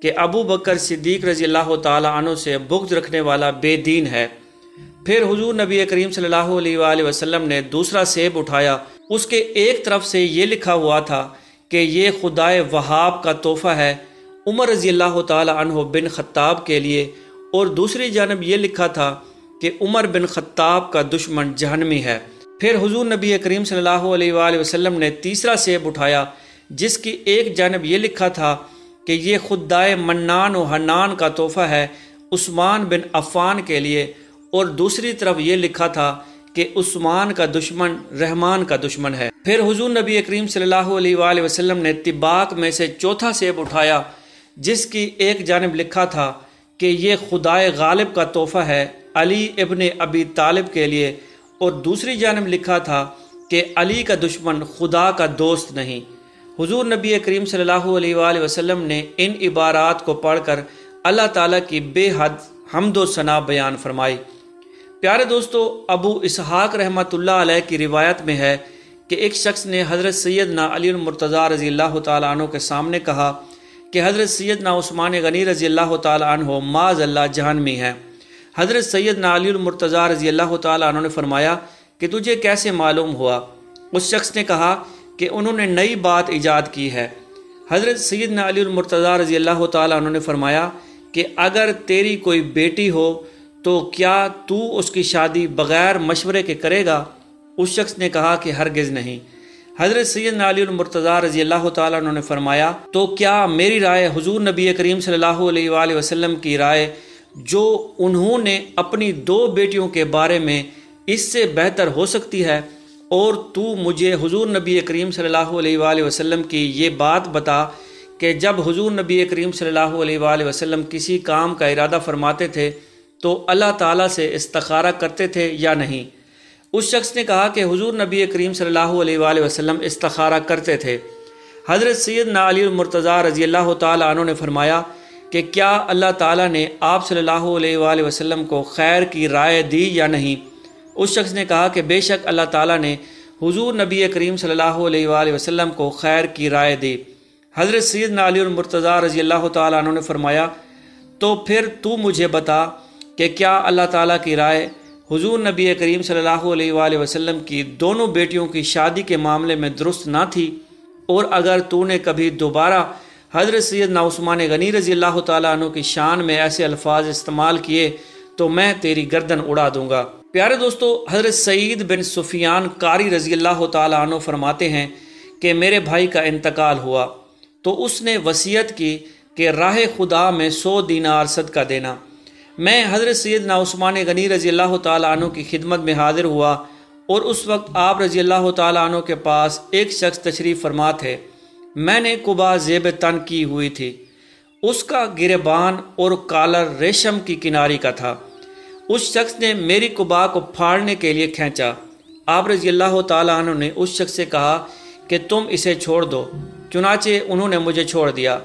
कि अबू बकर सिद्दीक रजी अल्लाह तु से बुग्ज रखने वाला बेदीन है फिर हुजूर नबी करीम सल्लल्लाहु अलैहि वसल्लम ने दूसरा सेब उठाया उसके एक तरफ से ये लिखा हुआ था कि ये खुदाए वहाब का तोहफ़ा है उमर रजी अल्लाह तह बिन खत्ताब के लिए और दूसरी जानब ये लिखा था कि उमर बिन खत्ताब का दुश्मन जहनमी है फिर हुजूर नबी करीम सल्लल्लाहु अलैहि वसल्लम ने तीसरा सेब उठाया जिसकी एक जानब ये लिखा था कि ये खुदाए मन्नान व हनान का तोहफ़ा है उस्मान बिन अफ़ान के लिए और दूसरी तरफ ये लिखा था कि उस्मान का दुश्मन रहमान का दुश्मन है फिर हुजूर नबी करीम सल्लल्लाहु अलैहि वसल्लम ने तिबाक में से चौथा सेब उठाया जिसकी एक जानब लिखा था कि ये खुदाए गालिब का तोहफ़ा है अली इबन अबी तालिब के लिए और दूसरी जानब लिखा था कि अली का दुश्मन खुदा का दोस्त नहीं हुजूर नबी करीम सल्लल्लाहु अलैहि वसल्लम ने इन इबारात को पढ़कर अल्लाह ताला की बेहद हमदोसना सना बयान फरमाई प्यारे दोस्तों अबू इसहाक रहमतुल्ला अलैह की रिवायत में है कि एक शख्स ने हज़रत सैद अली मुर्तज़ा रज़ी अल्लाह तु के सामने कहा कि हज़रत ना उस्मान गनी रज़ी अल्लाह तु माज अल्लाह जहनमी हैं हज़रत सैदना अली मुर्तज़ा रज़ी अल्लाह तु ने फरमाया कि तुझे कैसे मालूम हुआ उस शख्स ने कहा कि उन्होंने नई बात ईजाद की है हज़रत सैदना अली मुर्तज़ा रज़ी अल्लाह तु ने फरमाया कि अगर तेरी कोई बेटी हो तो क्या तू उसकी शादी बग़ैर मशवरे के करेगा उस शख्स ने कहा कि हरगिज़ नहीं हज़रत सैद अलीमरतज़ा रजी अल्लाह तु फरमाया तो क्या मेरी राय हजूर नबी करीम सल्लल्लाहु वसम की राय जो उन्होंने अपनी दो बेटियों के बारे में इससे बेहतर हो सकती है और तू मुझे हजूर नबी करीम सल वसम की ये बात बता कि जब हजूर नबी करीम सल्लल्लाहु वसम किसी काम का इरादा फरमाते थे तो अल्लाह ताला से इस्तखारा करते थे या नहीं उस शख्स ने कहा कि हुजूर नबी करीम सल्लल्लाहु अलैहि वसल्लम इस्तखारा करते थे हज़रत सैद ना अली मुर्तज़ा रज़ी अल्लाह तु ने फरमाया कि क्या अल्लाह ताला ने आप सल्लल्लाहु अलैहि वसल्लम को खैर की राय दी या नहीं उस शख्स ने कहा कि बेशक अल्लाह ताला ने हुजूर नबी करीम सल्लल्लाहु अलैहि वसल्लम को खैर की राय दी हज़रत सैद ना अली मुर्तज़ा रज़ी अल्लाह तनों ने फरमाया तो फिर तू मुझे बता कि क्या अल्लाह ताला की राय हुजूर नबी करीम सल्लल्लाहु अलैहि वसल्लम की दोनों बेटियों की शादी के मामले में दुरुस्त ना थी और अगर तूने कभी दोबारा हजरत सैद नास्मान गनी रज़ी अल्लाह तु की शान में ऐसे अल्फाज इस्तेमाल किए तो मैं तेरी गर्दन उड़ा दूंगा प्यारे दोस्तों हजरत सईद बिन सुफियान कारी रज़ी अल्लाह तु फरमाते हैं कि मेरे भाई का इंतकाल हुआ तो उसने वसीयत की कि राह खुदा में सौ दीनार सदका देना मैं हज़रत सैदना उस्मान गनी रज़ी अल्लाह तु की खिदमत में हाज़िर हुआ और उस वक्त आप रज़ी अल्लाह तु के पास एक शख्स तशरीफ़ फरमा थे मैंने कुबा जेब तन की हुई थी उसका गिरबान और कालर रेशम की किनारी का था उस शख्स ने मेरी कुबा को फाड़ने के लिए खींचा आप रजी अल्लाह तु ने उस शख्स से कहा कि तुम इसे छोड़ दो चुनाचे उन्होंने मुझे छोड़ दिया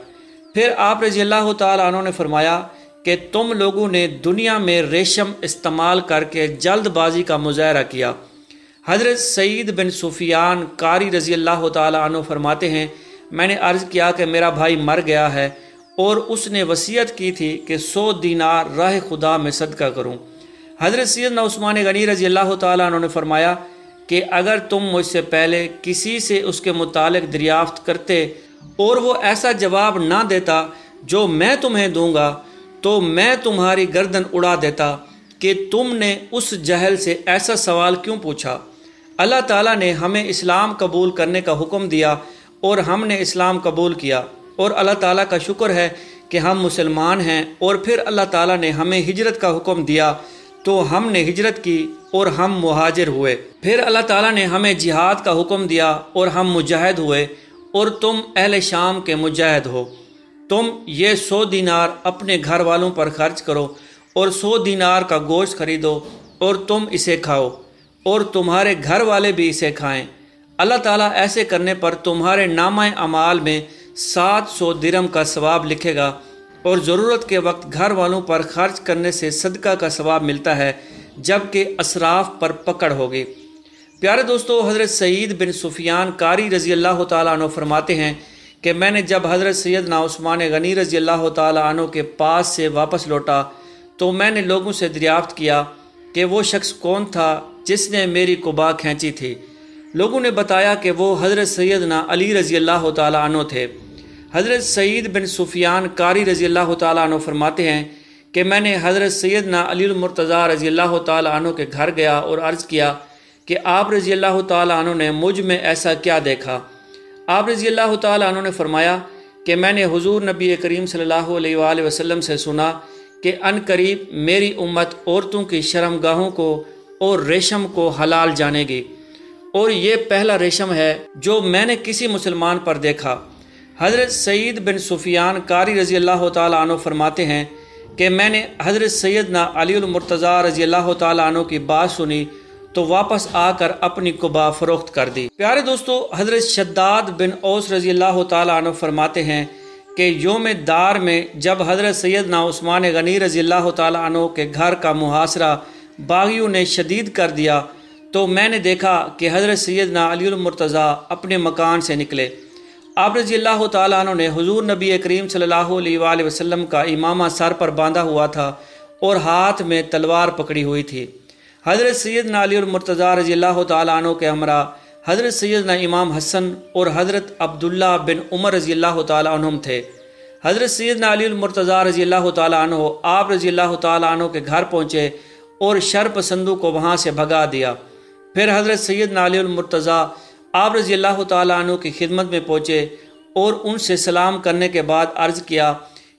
फिर आप रजी अल्लाह तु ने फरमाया कि तुम लोगों ने दुनिया में रेशम इस्तेमाल करके जल्दबाजी का मुजाहरा किया हज़रत सईद बिन सुफियान कारी रज़ी अल्लाह तु फरमाते हैं मैंने अर्ज़ किया कि मेरा भाई मर गया है और उसने वसीयत की थी कि सौ दीनार राह खुदा में सदका करूँ हज़रत सैदना उस्मान गनी रज़ी अल्लाह तु ने फरमाया कि अगर तुम मुझसे पहले किसी से उसके मुतालिक दरियाफ्त करते और वो ऐसा जवाब ना देता जो मैं तुम्हें दूँगा तो मैं तुम्हारी गर्दन उड़ा देता कि तुमने उस जहल से ऐसा सवाल क्यों पूछा अल्लाह ताला ने हमें इस्लाम कबूल करने का हुक्म दिया और हमने इस्लाम कबूल किया और अल्लाह ताला का शुक्र है कि हम मुसलमान हैं और फिर अल्लाह ताला ने हमें हिजरत का हुक्म दिया तो हमने हिजरत की और हम मुहाजिर हुए फिर अल्लाह ताला ने हमें जिहाद का हुक्म दिया और हम मुजाहिद हुए और तुम अहल शाम के मुजाहिद हो तुम ये सौ दिनार अपने घर वालों पर खर्च करो और सौ दिनार का गोश्त खरीदो और तुम इसे खाओ और तुम्हारे घर वाले भी इसे खाएं अल्लाह ताला ऐसे करने पर तुम्हारे नामा अमाल में सात सौ दिरम का सवाब लिखेगा और ज़रूरत के वक्त घर वालों पर खर्च करने से सदका का सवाब मिलता है जबकि असराफ पर पकड़ होगी प्यारे दोस्तों हज़रत सईद बिन सुफियान कारी रज़ी अल्लाह तरमाते फरमाते हैं कि मैंने जब हज़रत सैद ना उस्मान गनी रजी अल्लाह तु के पास से वापस लौटा तो मैंने लोगों से दरियाफ्त किया कि वो शख्स कौन था जिसने मेरी कुबा खींची थी लोगों ने बताया कि वो हज़रत सैदना अली रजी अल्लाह तु थे हज़रत सईद बिन सुफियान कारी रजी अल्लाह तु फरमाते हैं कि मैंने हज़रत सैदना अलीमरतज़ा रजी अल्लाह तु के घर गया और अर्ज़ किया कि आप रजी अल्लाह तु ने मुझ में ऐसा क्या देखा आप रजी अल्लाह तु ने फरमाया कि मैंने हजूर नबी करीम सल वसलम से सुना कि अन करीब मेरी उम्मत औरतों की शर्मगाहों को और रेशम को हलाल जानेगी और ये पहला रेशम है जो मैंने किसी मुसलमान पर देखा हज़रत सईद बिन सुफियान कारी रजी अल्लाह तु फरमाते हैं कि मैंने हज़रत सैदना अलीमरतज़ा रजी अल्लाह तु की बात सुनी तो वापस आकर अपनी कुबा फरोख्त कर दी प्यारे दोस्तों हजरत शद्दाद बिन औस रजी अल्लाह तु फरमाते हैं कि योम दार में जब हजरत सैद ना उस्मान गनी रजी अल्लाह तु के घर का मुहासरा बागियों ने शदीद कर दिया तो मैंने देखा कि हजरत सैद ना अलीमरतज़ा अपने मकान से निकले आप रजी अल्लाह तु ने हजूर नबी करीम सल्ला वसलम का इमामा सर पर बांधा हुआ था और हाथ में तलवार पकड़ी हुई थी हज़रत सैद अली और मुर्तज़ा रजी अल्लाह तु के हमरा हज़रत ना इमाम हसन और हज़रत अब्दुल्ला बिन उमर रजी अल्लाह तुम थे हज़रत सैद अली मुर्तज़ा रजी अल्लाह तु आप रजी अल्लाह तु के घर पहुँचे और शर को वहाँ से भगा दिया फिर हज़रत सैद अली मुर्तज़ा आप रजी अल्लाह तु की खिदमत में पहुँचे और उनसे सलाम करने के बाद अर्ज़ किया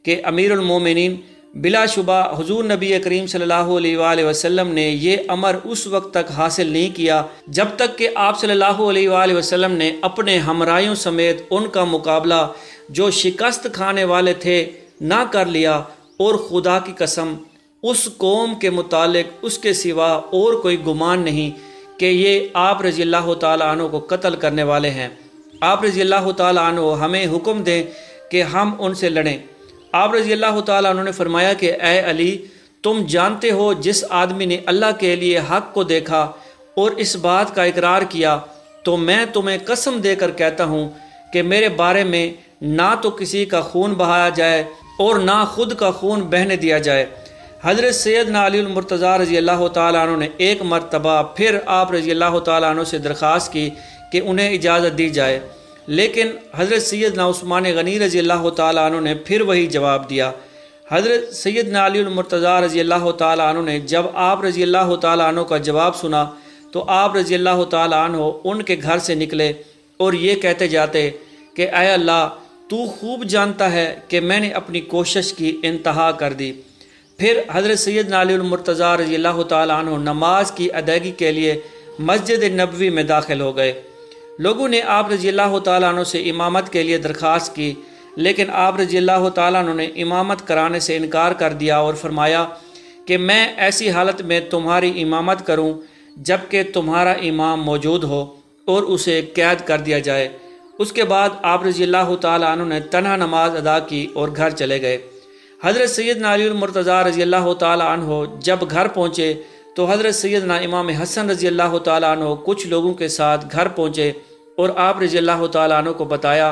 कि अमीरमिन बिलाशुबा हजूर नबी करीम सल अलैहि ने यह अमर उस वक्त तक हासिल नहीं किया जब तक कि आप सल्लल्लाहु अलैहि वसल्लम ने अपने हमरायों समेत उनका मुकाबला जो शिकस्त खाने वाले थे ना कर लिया और खुदा की कसम उस कौम के मुतालिक उसके सिवा और कोई गुमान नहीं कि ये आप रज़ी अल्लाह तु को कत्ल करने वाले हैं आप रज़ी अल्लाह तु हमें हुक्म दें कि हम उनसे लड़ें आप रजी अल्लाह ने फरमाया कि ए अली तुम जानते हो जिस आदमी ने अल्लाह के लिए हक को देखा और इस बात का इकरार किया तो मैं तुम्हें कसम देकर कहता हूँ कि मेरे बारे में ना तो किसी का खून बहाया जाए और ना खुद का खून बहने दिया जाए हजरत सैद नालीमरतज़ा रजी अल्लाह तु ने एक मरतबा फिर आप रजी अल्लाह तु से दरख्वास्त की कि उन्हें इजाज़त दी जाए लेकिन हज़रत सैदना उस्मान गनी रज़ी अल्लाह तु ने फिर वही जवाब दिया हज़रत सैद अलीमरतज़ा रज़ी अल्लाह तु ने जब आप रज़ी अल्लाह तु का जवाब सुना तो आप रज़ी अल्लाह तु उनके घर से निकले और ये कहते जाते कि आय अल्लाह तू खूब जानता है कि मैंने अपनी कोशिश की इंतहा कर दी फिर हज़रत सैद नालमरतज़ा रज़ी अल्लाह तु नमाज की अदायगी के लिए मस्जिद नबवी में दाखिल हो गए लोगों ने आप रजी अल्लाह तु से इमामत के लिए दरख्वास्त की लेकिन आप रजी अल्लाह तु ने इमामत कराने से इनकार कर दिया और फरमाया कि मैं ऐसी हालत में तुम्हारी इमामत करूँ जबकि तुम्हारा इमाम मौजूद हो और उसे कैद कर दिया जाए उसके बाद आप रजी अल्लाह तु ने तनहा नमाज अदा की और घर चले गए हज़रत सैद नालीमरतज़ा रजी अल्लाह तु जब घर पहुँचे तो हज़रत सैदना इमाम हसन रजी अल्लाह तु कुछ लोगों के साथ घर पहुँचे और आप रजी अल्लाह तु को बताया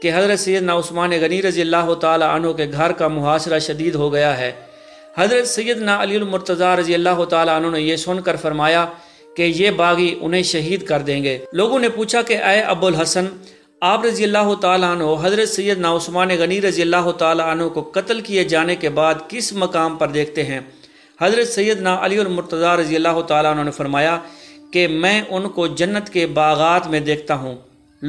कि हज़रत सैदना उस्मान गनी रजी अल्लाह तु के घर का मुहासरा शदीद हो गया है हज़रत सैदना अलीमरतज़ा रजी अल्लाह तु ने यह सुनकर फरमाया कि ये बागी उन्हें शहीद कर देंगे लोगों ने पूछा कि आए अबुल हसन आप रजी अल्लाह तु हज़रत सैदना उस्मान गनी रजी अल्लाह तु को कत्ल किए जाने के बाद किस मकाम पर देखते हैं हज़रत सैदना अलीमरतज़ा रजी अल्लाह तु ने फरमाया कि मैं उनको जन्नत के बागात में देखता हूँ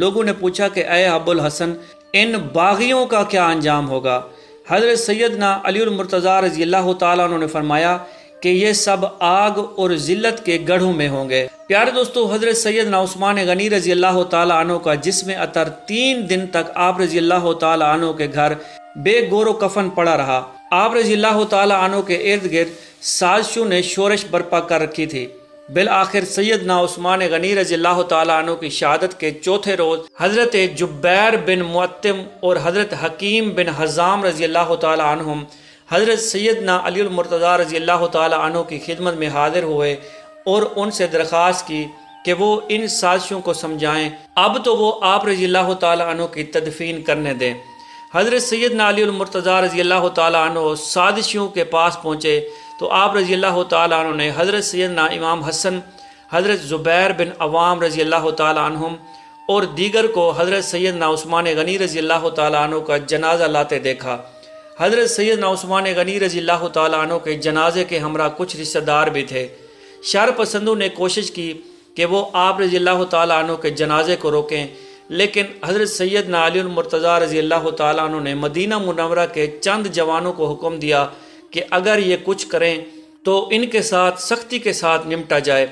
लोगों ने पूछा कि अय अबुल हसन इन बागियों का क्या अंजाम होगा हजरत सैदना अलीमरतज़ा रजी अल्लाह तुमने फरमाया कि ये सब आग और ज़िल्त के गढ़ों में होंगे प्यारे दोस्तों हजरत सैदना उस्मान गनी रजी अल्लाह तु का जिसम अतर तीन दिन तक आप रजी अल्लाह तु के घर बेगोर कफन पड़ा रहा आप रजी अल्लाह तु के इर्द गिर्द साजशों ने शोरश बर्पा कर रखी थी बिल आखिर ना उस्मान गनी रजील्ला तु की शहादत के चौथे रोज़ हज़रत जुबैर बिन मतम और हज़रत हकीम बिन हज़ाम अल्लाह तुम हज़रत ना अलीमरतज़ा अल्लाह तु की खिदमत में हाजिर हुए और उनसे दरख्वास्त की कि वो इन साजिशों को समझाएं अब तो वो आप अल्लाह तु की तदफीन करने दें हज़रत सैद ना अलीमरतज़ा अल्लाह तु साजिशों के पास पहुँचे तो आप रज़ी अल्लाह तु ने हज़रत सैदना इमाम हसन हज़रत ज़ुबैर बिन अवाम रज़ी अल्लाह तुम और दीगर को हज़रत सैदना उस्मान गनी रज़ी अल्लाह तु का जनाजा लाते देखा हज़रत सैदना उस्मान गनी रज़ी अल्लाह तु के जनाजे के हमरा कुछ रिश्तेदार भी थे शार पसंदों ने कोशिश की कि वो आप रज़ी अल्लाह तु के जनाजे को रोकें लेकिन हज़रत सैद नालीमरतज़ा रज़ी अल्लाह तु ने मदीना मुनवरा के चंद जवानों को हुक्म दिया कि अगर ये कुछ करें तो इनके साथ सख्ती के साथ निपटा जाए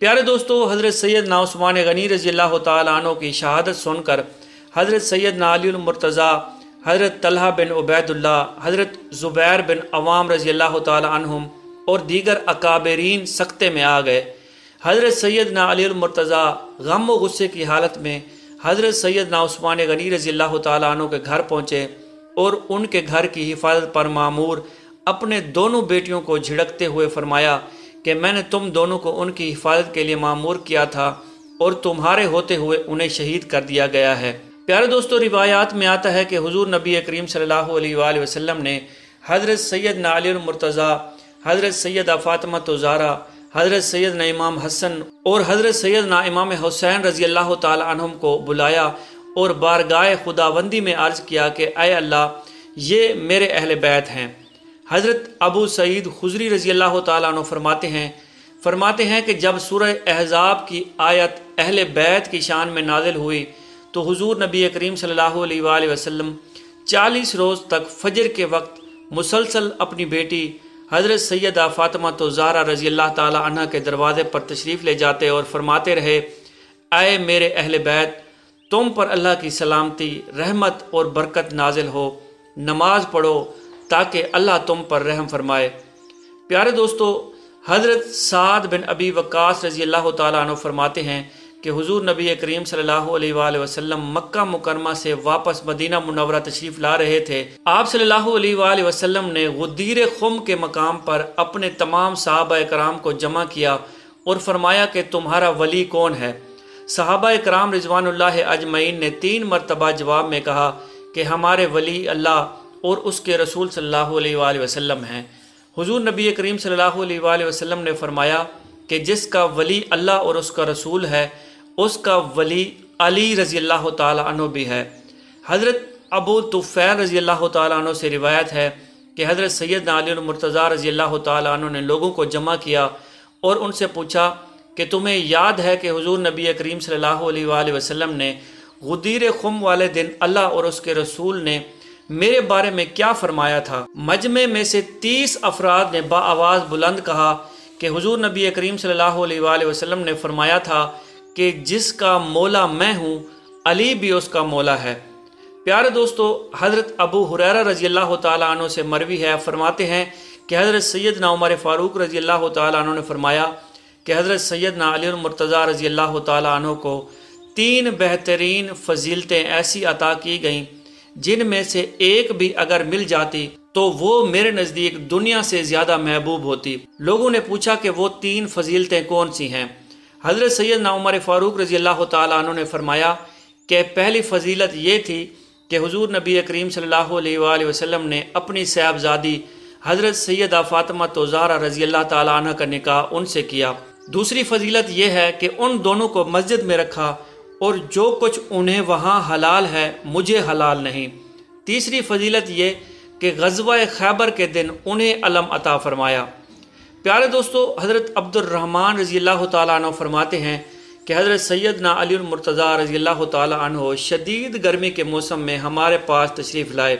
प्यारे दोस्तों हज़रत सैद ना उस्मान गनी रज़ी अल्लाह तनों की शहादत सुनकर हज़रत सैद नालीमरतज़ा हज़रत तलहा बिन उबैदुल्ला हज़रत ज़ुबैर बिन अवाम रज़ी अल्लाह तुम और दीगर अकाबरीन सख्ते में आ गए हज़रत सैद ना अलीमरतज़ा गम व गुस्से की हालत में हज़रत सैद ना गनी रज़ी अल्लाह तनों के घर पहुँचे और उनके घर की हिफाजत पर मामूर अपने दोनों बेटियों को झिड़कते हुए फरमाया कि मैंने तुम दोनों को उनकी हिफाजत के लिए मामूर किया था और तुम्हारे होते हुए उन्हें शहीद कर दिया गया है प्यारे दोस्तों रिवायात में आता है कि हुजूर नबी करीम सल्लल्लाहु अलैहि वसल्लम ने हज़रत सैयद नालमरतज़ा हज़रत सैदा फ़ातिमा तुजारा हज़रत सैद ना इमाम हसन और हज़रत सैद ना इमाम हुसैन रज़ी अल्लाह तुम को बुलाया और बारगाह खुदाबंदी में अर्ज़ किया कि अय अल्लाह ये मेरे अहल बैत हैं हज़रत अबू सईद खुजरी रज़ी अल्लाह तु फरमाते हैं फरमाते हैं कि जब सुर एहजाब की आयत अहल बैत की शान में नाजिल हुई तो हुजूर नबी करीम सल वसम चालीस रोज़ तक फजर के वक्त मुसलसल अपनी बेटी हज़रत सैदा फ़ातिमा तो ज़ारा रज़ी अल्लाह तह के दरवाज़े पर तशरीफ़ ले जाते और फरमाते रहे आए मेरे अहल बैत तुम पर अल्लाह की सलामती रहमत और बरकत नाजिल हो नमाज पढ़ो ताकि अल्लाह तुम पर रहम फरमाए प्यारे दोस्तों हज़रत साद बिन अबी वक्स रज़ी अल्लाह तु फरमाते हैं कि हजूर नबी करीम सल्लल्लाहु वसम मक्का मुकरमा से वापस मदीना मुनवरा तशरीफ़ ला रहे थे आप सल्लल्लाहु अलैहि ने गुदीर खुम के मकाम पर अपने तमाम साहब कराम को जमा किया और फरमाया कि तुम्हारा वली कौन है साहबा कराम रिजवान अजमैन ने तीन मरतबा जवाब में कहा कि हमारे वली अल्लाह और उसके रसूल सल्लल्लाहु अलैहि वसल्लम हैं हुजूर नबी करीम सल्लल्लाहु अलैहि वसल्लम ने फरमाया कि जिसका वली अल्लाह और उसका रसूल है उसका वली अली रज़ी अल्लाह तु भी है हज़रत अबू तुफ़ैल रज़ी अल्लाह तु से रिवायत है कि हज़रत सैद अलीमरतज़ा रज़ी अल्लाह तु ने लोगों को जमा किया और उनसे पूछा कि तुम्हें याद है कि हुजूर नबी करीम सल्लल्लाहु अलैहि वसल्लम ने गुदीर खुम वाले दिन अल्लाह और उसके रसूल ने मेरे बारे में क्या फरमाया था मजमे में से तीस अफराद ने आवाज़ बुलंद कहा कि हजूर नबी करीम सल्लल्लाहु वसल्लम ने फरमाया था कि जिसका मौला मैं हूँ अली भी उसका मौला है प्यारे दोस्तों हज़रत अबू हुररा रजी अल्लाह तु से मरवी है फरमाते हैं कि हज़रत सैद ना उमर फ़ारूक रजी अल्लाह तु ने फरमाया कि हज़रत सैद ना अलीमरतज़ा रजी अल्लाह तु को तीन बेहतरीन फजीलतें ऐसी अता की गईं जिनमें से एक भी अगर मिल जाती तो वो मेरे नज़दीक दुनिया से ज़्यादा महबूब होती लोगों ने पूछा कि वो तीन फजीलतें कौन सी हैं हज़रत सैद नाउमर फ़ारूक रज़ी अल्लाह तु ने फरमाया कि पहली फजीलत ये थी कि हजूर नबी करीम सल्लल्लाहु वसम ने अपनी साहबजादी हज़रत सैदा फ़ातिमा तोज़ारा रज़ी अल्लाह ताली का निकाह उनसे किया दूसरी फजीलत यह है कि उन दोनों को मस्जिद में रखा और जो कुछ उन्हें वहाँ हलाल है मुझे हलाल नहीं तीसरी फजीलत ये कि गजवा खैबर के दिन उन्हें अलम अता फरमाया प्यारे दोस्तों हज़रत अब्दुलरहमान रज़ी अल्लाह तु फरमाते हैं कि हज़रत सैदना अलीमरतज़ा रज़ी अल्लाह तु शदीद गर्मी के मौसम में हमारे पास तशरीफ़ लाए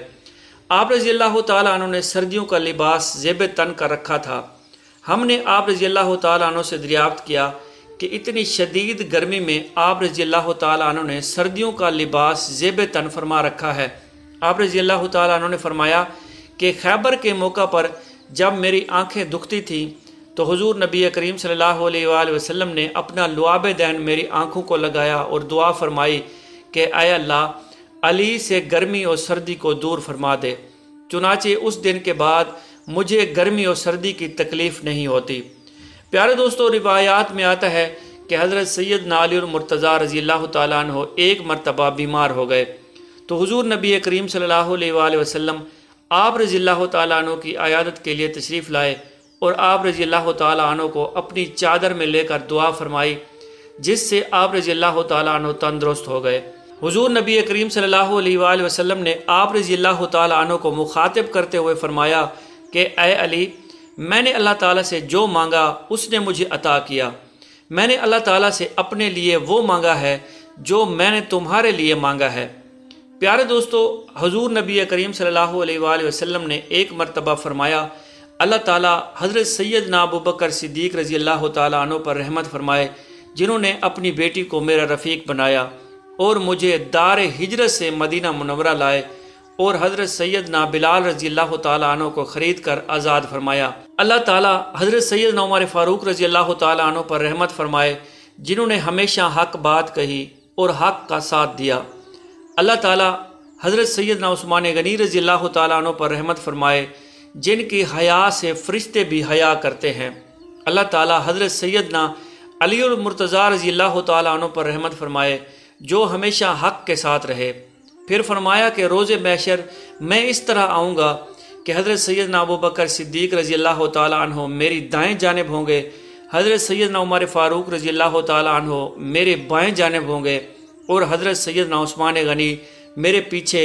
आप रज़ी अल्लाह तु ने सर्दियों का लिबास जेब तन कर रखा था हमने आप रज़ी अल्लाह तु से दरियाफ़्त किया कि इतनी शदीद गर्मी में आप रजी अल्लाह तु ने सर्दियों का लिबास जेब तन फरमा रखा है आप रजी अल्लाह तु ने फरमाया कि खैबर के मौका पर जब मेरी आंखें दुखती थीं तो हजूर नबी करीम सल्लल्लाहु अलैहि वसल्लम ने अपना लुआब दैन मेरी आंखों को लगाया और दुआ फरमाई कि आय अल्लाह अली से गर्मी और सर्दी को दूर फरमा दे चुनाचे उस दिन के बाद मुझे गर्मी और सर्दी की तकलीफ़ नहीं होती प्यारे दोस्तों रिवायात में आता है कि हज़रत सैद नाली मुर्तज़ा रज़ी अल्लाह तु एक मरतबा बीमार हो गए तो हजूर नबी करीम सल्ला वसम आप रज़ी अल्लाह तु की आयादत के लिए तशरीफ़ लाए और आप रज़ी अल्लाह तु को अपनी चादर में लेकर दुआ फरमाई जिससे आप रज़ी अल्लाह तु तंदरुस्त हो गए हज़ूर नबी करीम सल्ला वसलम ने आप रज़ी अल्लाह तु को मुखातिब करते हुए फरमाया कि ए अली मैंने अल्लाह ताला से जो मांगा उसने मुझे अता किया मैंने अल्लाह ताला से अपने लिए वो मांगा है जो मैंने तुम्हारे लिए मांगा है प्यारे दोस्तों हजूर नबी करीम सल्लल्लाहु वसल्लम ने एक मरतबा फरमाया अल्लाह ताला हज़रत सैद नाबू बकर सिद्दीक रज़ी अल्लाह तन पर रहमत फरमाए जिन्होंने अपनी बेटी को मेरा रफ़ीक बनाया और मुझे दार हिजरत से मदीना मुनवरा लाए और हज़रत सैयद ना बिलाल रजी अल्लाह तु को ख़रीद कर आज़ाद फरमाया अल्लाह ताली हज़रत सैयद नमार फ़ारूक रजी अल्लाह तु पर रहमत फरमाए जिन्होंने हमेशा हक बात कही और हक का साथ दिया अल्लाह ताली हज़रत सैयद ना उस्मान गनी रजी अल्लाह तु पर रहमत फरमाए जिनकी हया से फ़रिश्ते भी हया करते हैं अल्लाह ताली हज़रत सैयद ना अलीमरतज़ा रजी अल्लाह तु पर रहमत फरमाए जो हमेशा हक के साथ रहे फिर फरमाया कि रोज़ मैशर मैं इस तरह आऊँगा कि हज़रत सैद नाबू बकर सिद्दीक रज़ी अल्लाह हो मेरी दाएँ जानब होंगे हज़रत सैद ना उमर फ़ारूक रज़ी अल्लाह हो मेरे बाएँ जानब होंगे और हज़रत सैद ना ऊस्मान गनी मेरे पीछे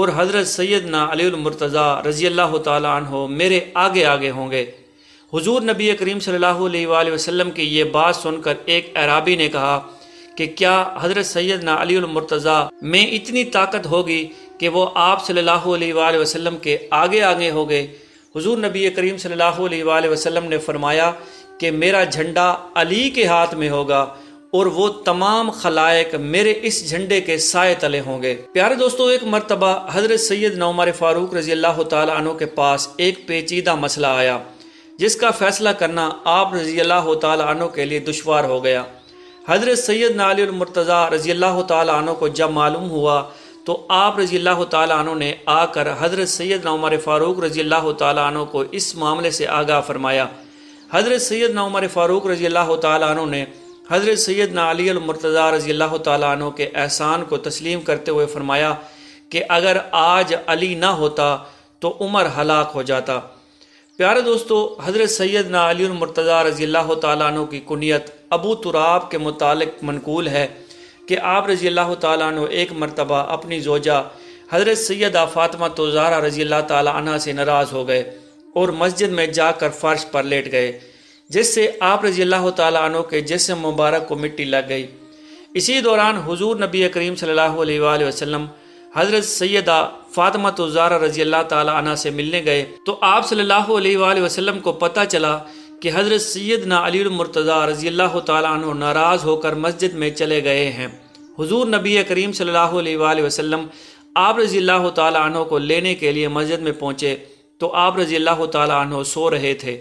और हज़रत सैद ना अलीमरतज़ा रज़ी अल्लाह हो मेरे आगे आगे होंगे हजूर नबी करीम सल्लल्लाहु अलैहि की ये बात सुनकर एक अराबी ने कहा कि क्या हज़रत ना मुर्तज़ा में इतनी ताकत होगी कि वो आप सल्लल्लाहु अलैहि वसल्लम के आगे आगे हो गए हजूर नबी करीम सल्लल्लाहु अलैहि वसल्लम ने फरमाया कि मेरा झंडा अली के हाथ में होगा और वो तमाम खलायक मेरे इस झंडे के साय तले होंगे प्यारे दोस्तों एक मरतबा हज़रत सैद नौमर फ़ारूक रजी अल्लाह तु के पास एक पेचीदा मसला आया जिसका फ़ैसला करना आप रजी अल्लाह तु के लिए दुशवार हो गया हज़रत सैद नालमरतज़ा रज़ी अल्लाह तु को जब मालूम हुआ तो आप रज़ी अल्लाह तु ने आकर हज़रत सैद नमर फ़ारूक रज़ी अल्लाह तु को इस मामले से आगाह फरमाया हज़रत सैद नमर फ़ारूक रज़ी अल्लाह तु ने हज़रत सैद नालमरतज़ा रज़ी अल्लाह तु के एहसान को तस्लीम करते हुए फ़रमाया कि अगर आज अली ना होता तो उमर हलाक हो जाता प्यारे दोस्तों हज़रत सैद नालमरतज़ा रज़ी अल्लाह तु की कुनीत अबू तुराब के मुतालिक मनकूल है कि आप रज़ी अल्लाह तु एक मरतबा अपनी जोजा हज़रत सैदा फ़ातिमा तोज़ारा रज़ी अल्लाह तह से नाराज़ हो गए और मस्जिद में जाकर फ़र्श पर लेट गए जिससे आप रज़ी अल्लाह तु के जिसम मुबारक को मिट्टी लग गई इसी दौरान हुजूर नबी करीम सल्लल्लाहु अलैहि वसल्लम हज़रत सैदा फ़ातिमा तोज़ारा रज़ी अल्लाह तह से मिलने गए तो आप सल्लल्लाहु अलैहि को पता चला कि हज़रत सैद नामरतज़ा रज़ी अल्लाह तु नाराज़ होकर मस्जिद में चले गए हैं हुजूर नबी करीम सल्लल्लाहु अलैहि वसल्लम आप रज़ी अल्लाह तु को लेने के लिए मस्जिद में पहुँचे तो आप रज़ी अल्लाह तु सो रहे थे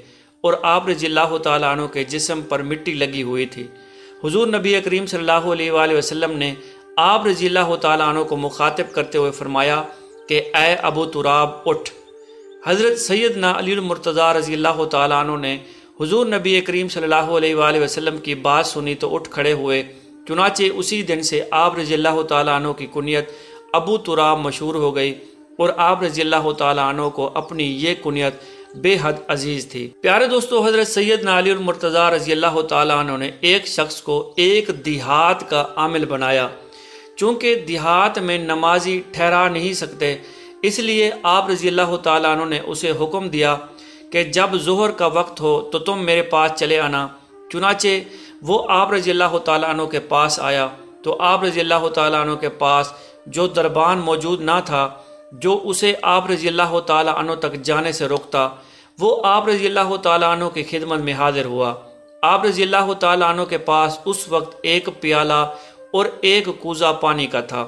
और आप रज़ी अल्लाह तु के जिसम पर मिट्टी लगी हुई थी हुजूर नबी करीम सल्ला अलैहि ने आप रज़ी अल्लाह तु को मुखातब करते हुए फ़रमाया कि अबू तुराब उठ हज़रत सैद नामरतज़ा रज़ी अल्लाह तु ने हुजूर नबी करीम सल्लल्लाहु अलैहि वसल्लम की बात सुनी तो उठ खड़े हुए चुनाचे उसी दिन से आप रजील्ला तु की कुनियत अबू तुराब मशहूर हो गई और आप रजील्ला तु को अपनी ये कुनियत बेहद अजीज़ थी प्यारे दोस्तों हजरत सैयद नाली और मुर्तज़ा रजील्ला तु ने एक शख्स को एक देहात का आमिल बनाया चूँकि देहात में नमाजी ठहरा नहीं सकते इसलिए आप रजील्ला तु ने उसे हुक्म दिया कि जब जहर का वक्त हो तो तुम मेरे पास चले आना चुनाचे वो आप रजील्ला तु के पास आया तो आप रजील्ला तु के पास जो दरबान मौजूद ना था जो उसे आप रजील्ला तु तक जाने से रोकता वो आप रजील्ला तु की खिदमत में हाजिर हुआ आप रजील्ला तु के पास उस वक्त एक प्याला और एक कूज़ा पानी का था